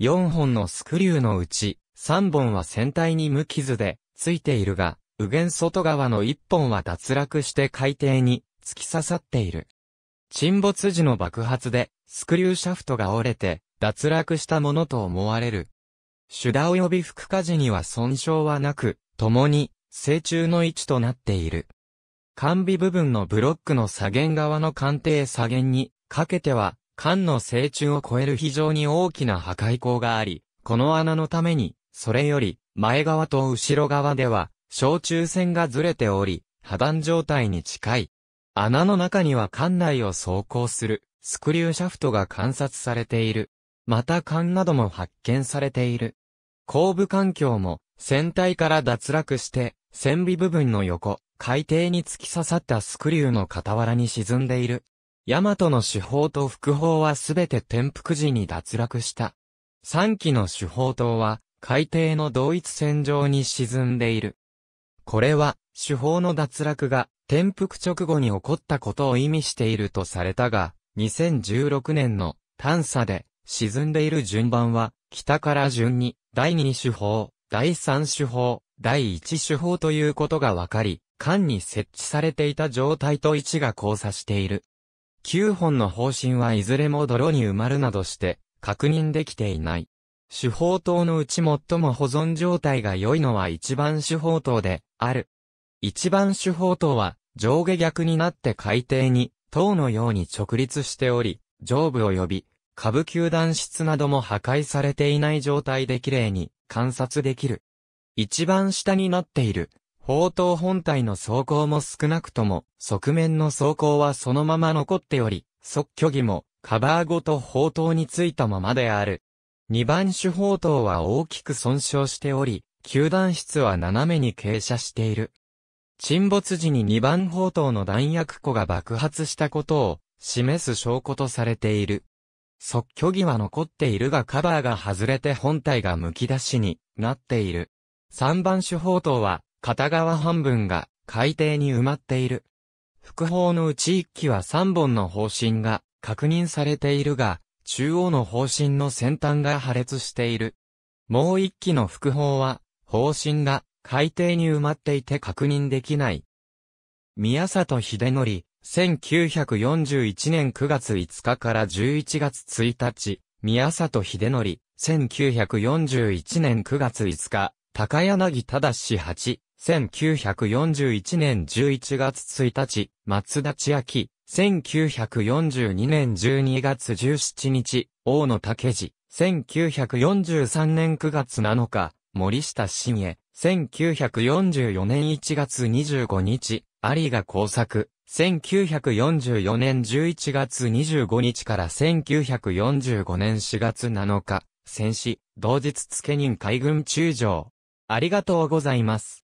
4本のスクリューのうち、3本は船体に無傷で、ついているが、右舷外側の1本は脱落して海底に突き刺さっている。沈没時の爆発で、スクリューシャフトが折れて、脱落したものと思われる。手段及び副火事には損傷はなく、共に、正中の位置となっている。管備部分のブロックの左舷側の艦艇左舷に、かけては、艦の正中を超える非常に大きな破壊口があり、この穴のために、それより、前側と後ろ側では、小中線がずれており、破断状態に近い。穴の中には艦内を走行するスクリューシャフトが観察されている。また艦なども発見されている。後部環境も船体から脱落して船尾部分の横、海底に突き刺さったスクリューの傍らに沈んでいる。ヤマトの主砲と副砲はすべて転覆時に脱落した。3機の主砲塔は海底の同一線上に沈んでいる。これは主砲の脱落が転覆直後に起こったことを意味しているとされたが、2016年の探査で沈んでいる順番は、北から順に、第2手法、第3手法、第1手法ということが分かり、間に設置されていた状態と位置が交差している。9本の方針はいずれも泥に埋まるなどして、確認できていない。手法等のうち最も保存状態が良いのは一番手法等で、ある。一番手法塔は、上下逆になって海底に、塔のように直立しており、上部及び、下部球団室なども破壊されていない状態で綺麗に観察できる。一番下になっている、砲塔本体の装甲も少なくとも、側面の装甲はそのまま残っており、即虚偽も、カバーごと砲塔についたままである。二番手砲塔は大きく損傷しており、球団室は斜めに傾斜している。沈没時に2番砲塔の弾薬庫が爆発したことを示す証拠とされている。即居儀は残っているがカバーが外れて本体が剥き出しになっている。3番手砲塔は片側半分が海底に埋まっている。副砲のうち1機は3本の方針が確認されているが、中央の方針の先端が破裂している。もう1機の副砲は、方針が海底に埋まっていて確認できない。宮里秀則、1941年9月5日から11月1日、宮里秀則、1941年9月5日、高柳忠氏8、1941年11月1日、松田千秋、1942年12月17日、大野武次、1943年9月7日、森下信也、1944年1月25日、有賀工作、1944年11月25日から1945年4月7日、戦死、同日付任海軍中将。ありがとうございます。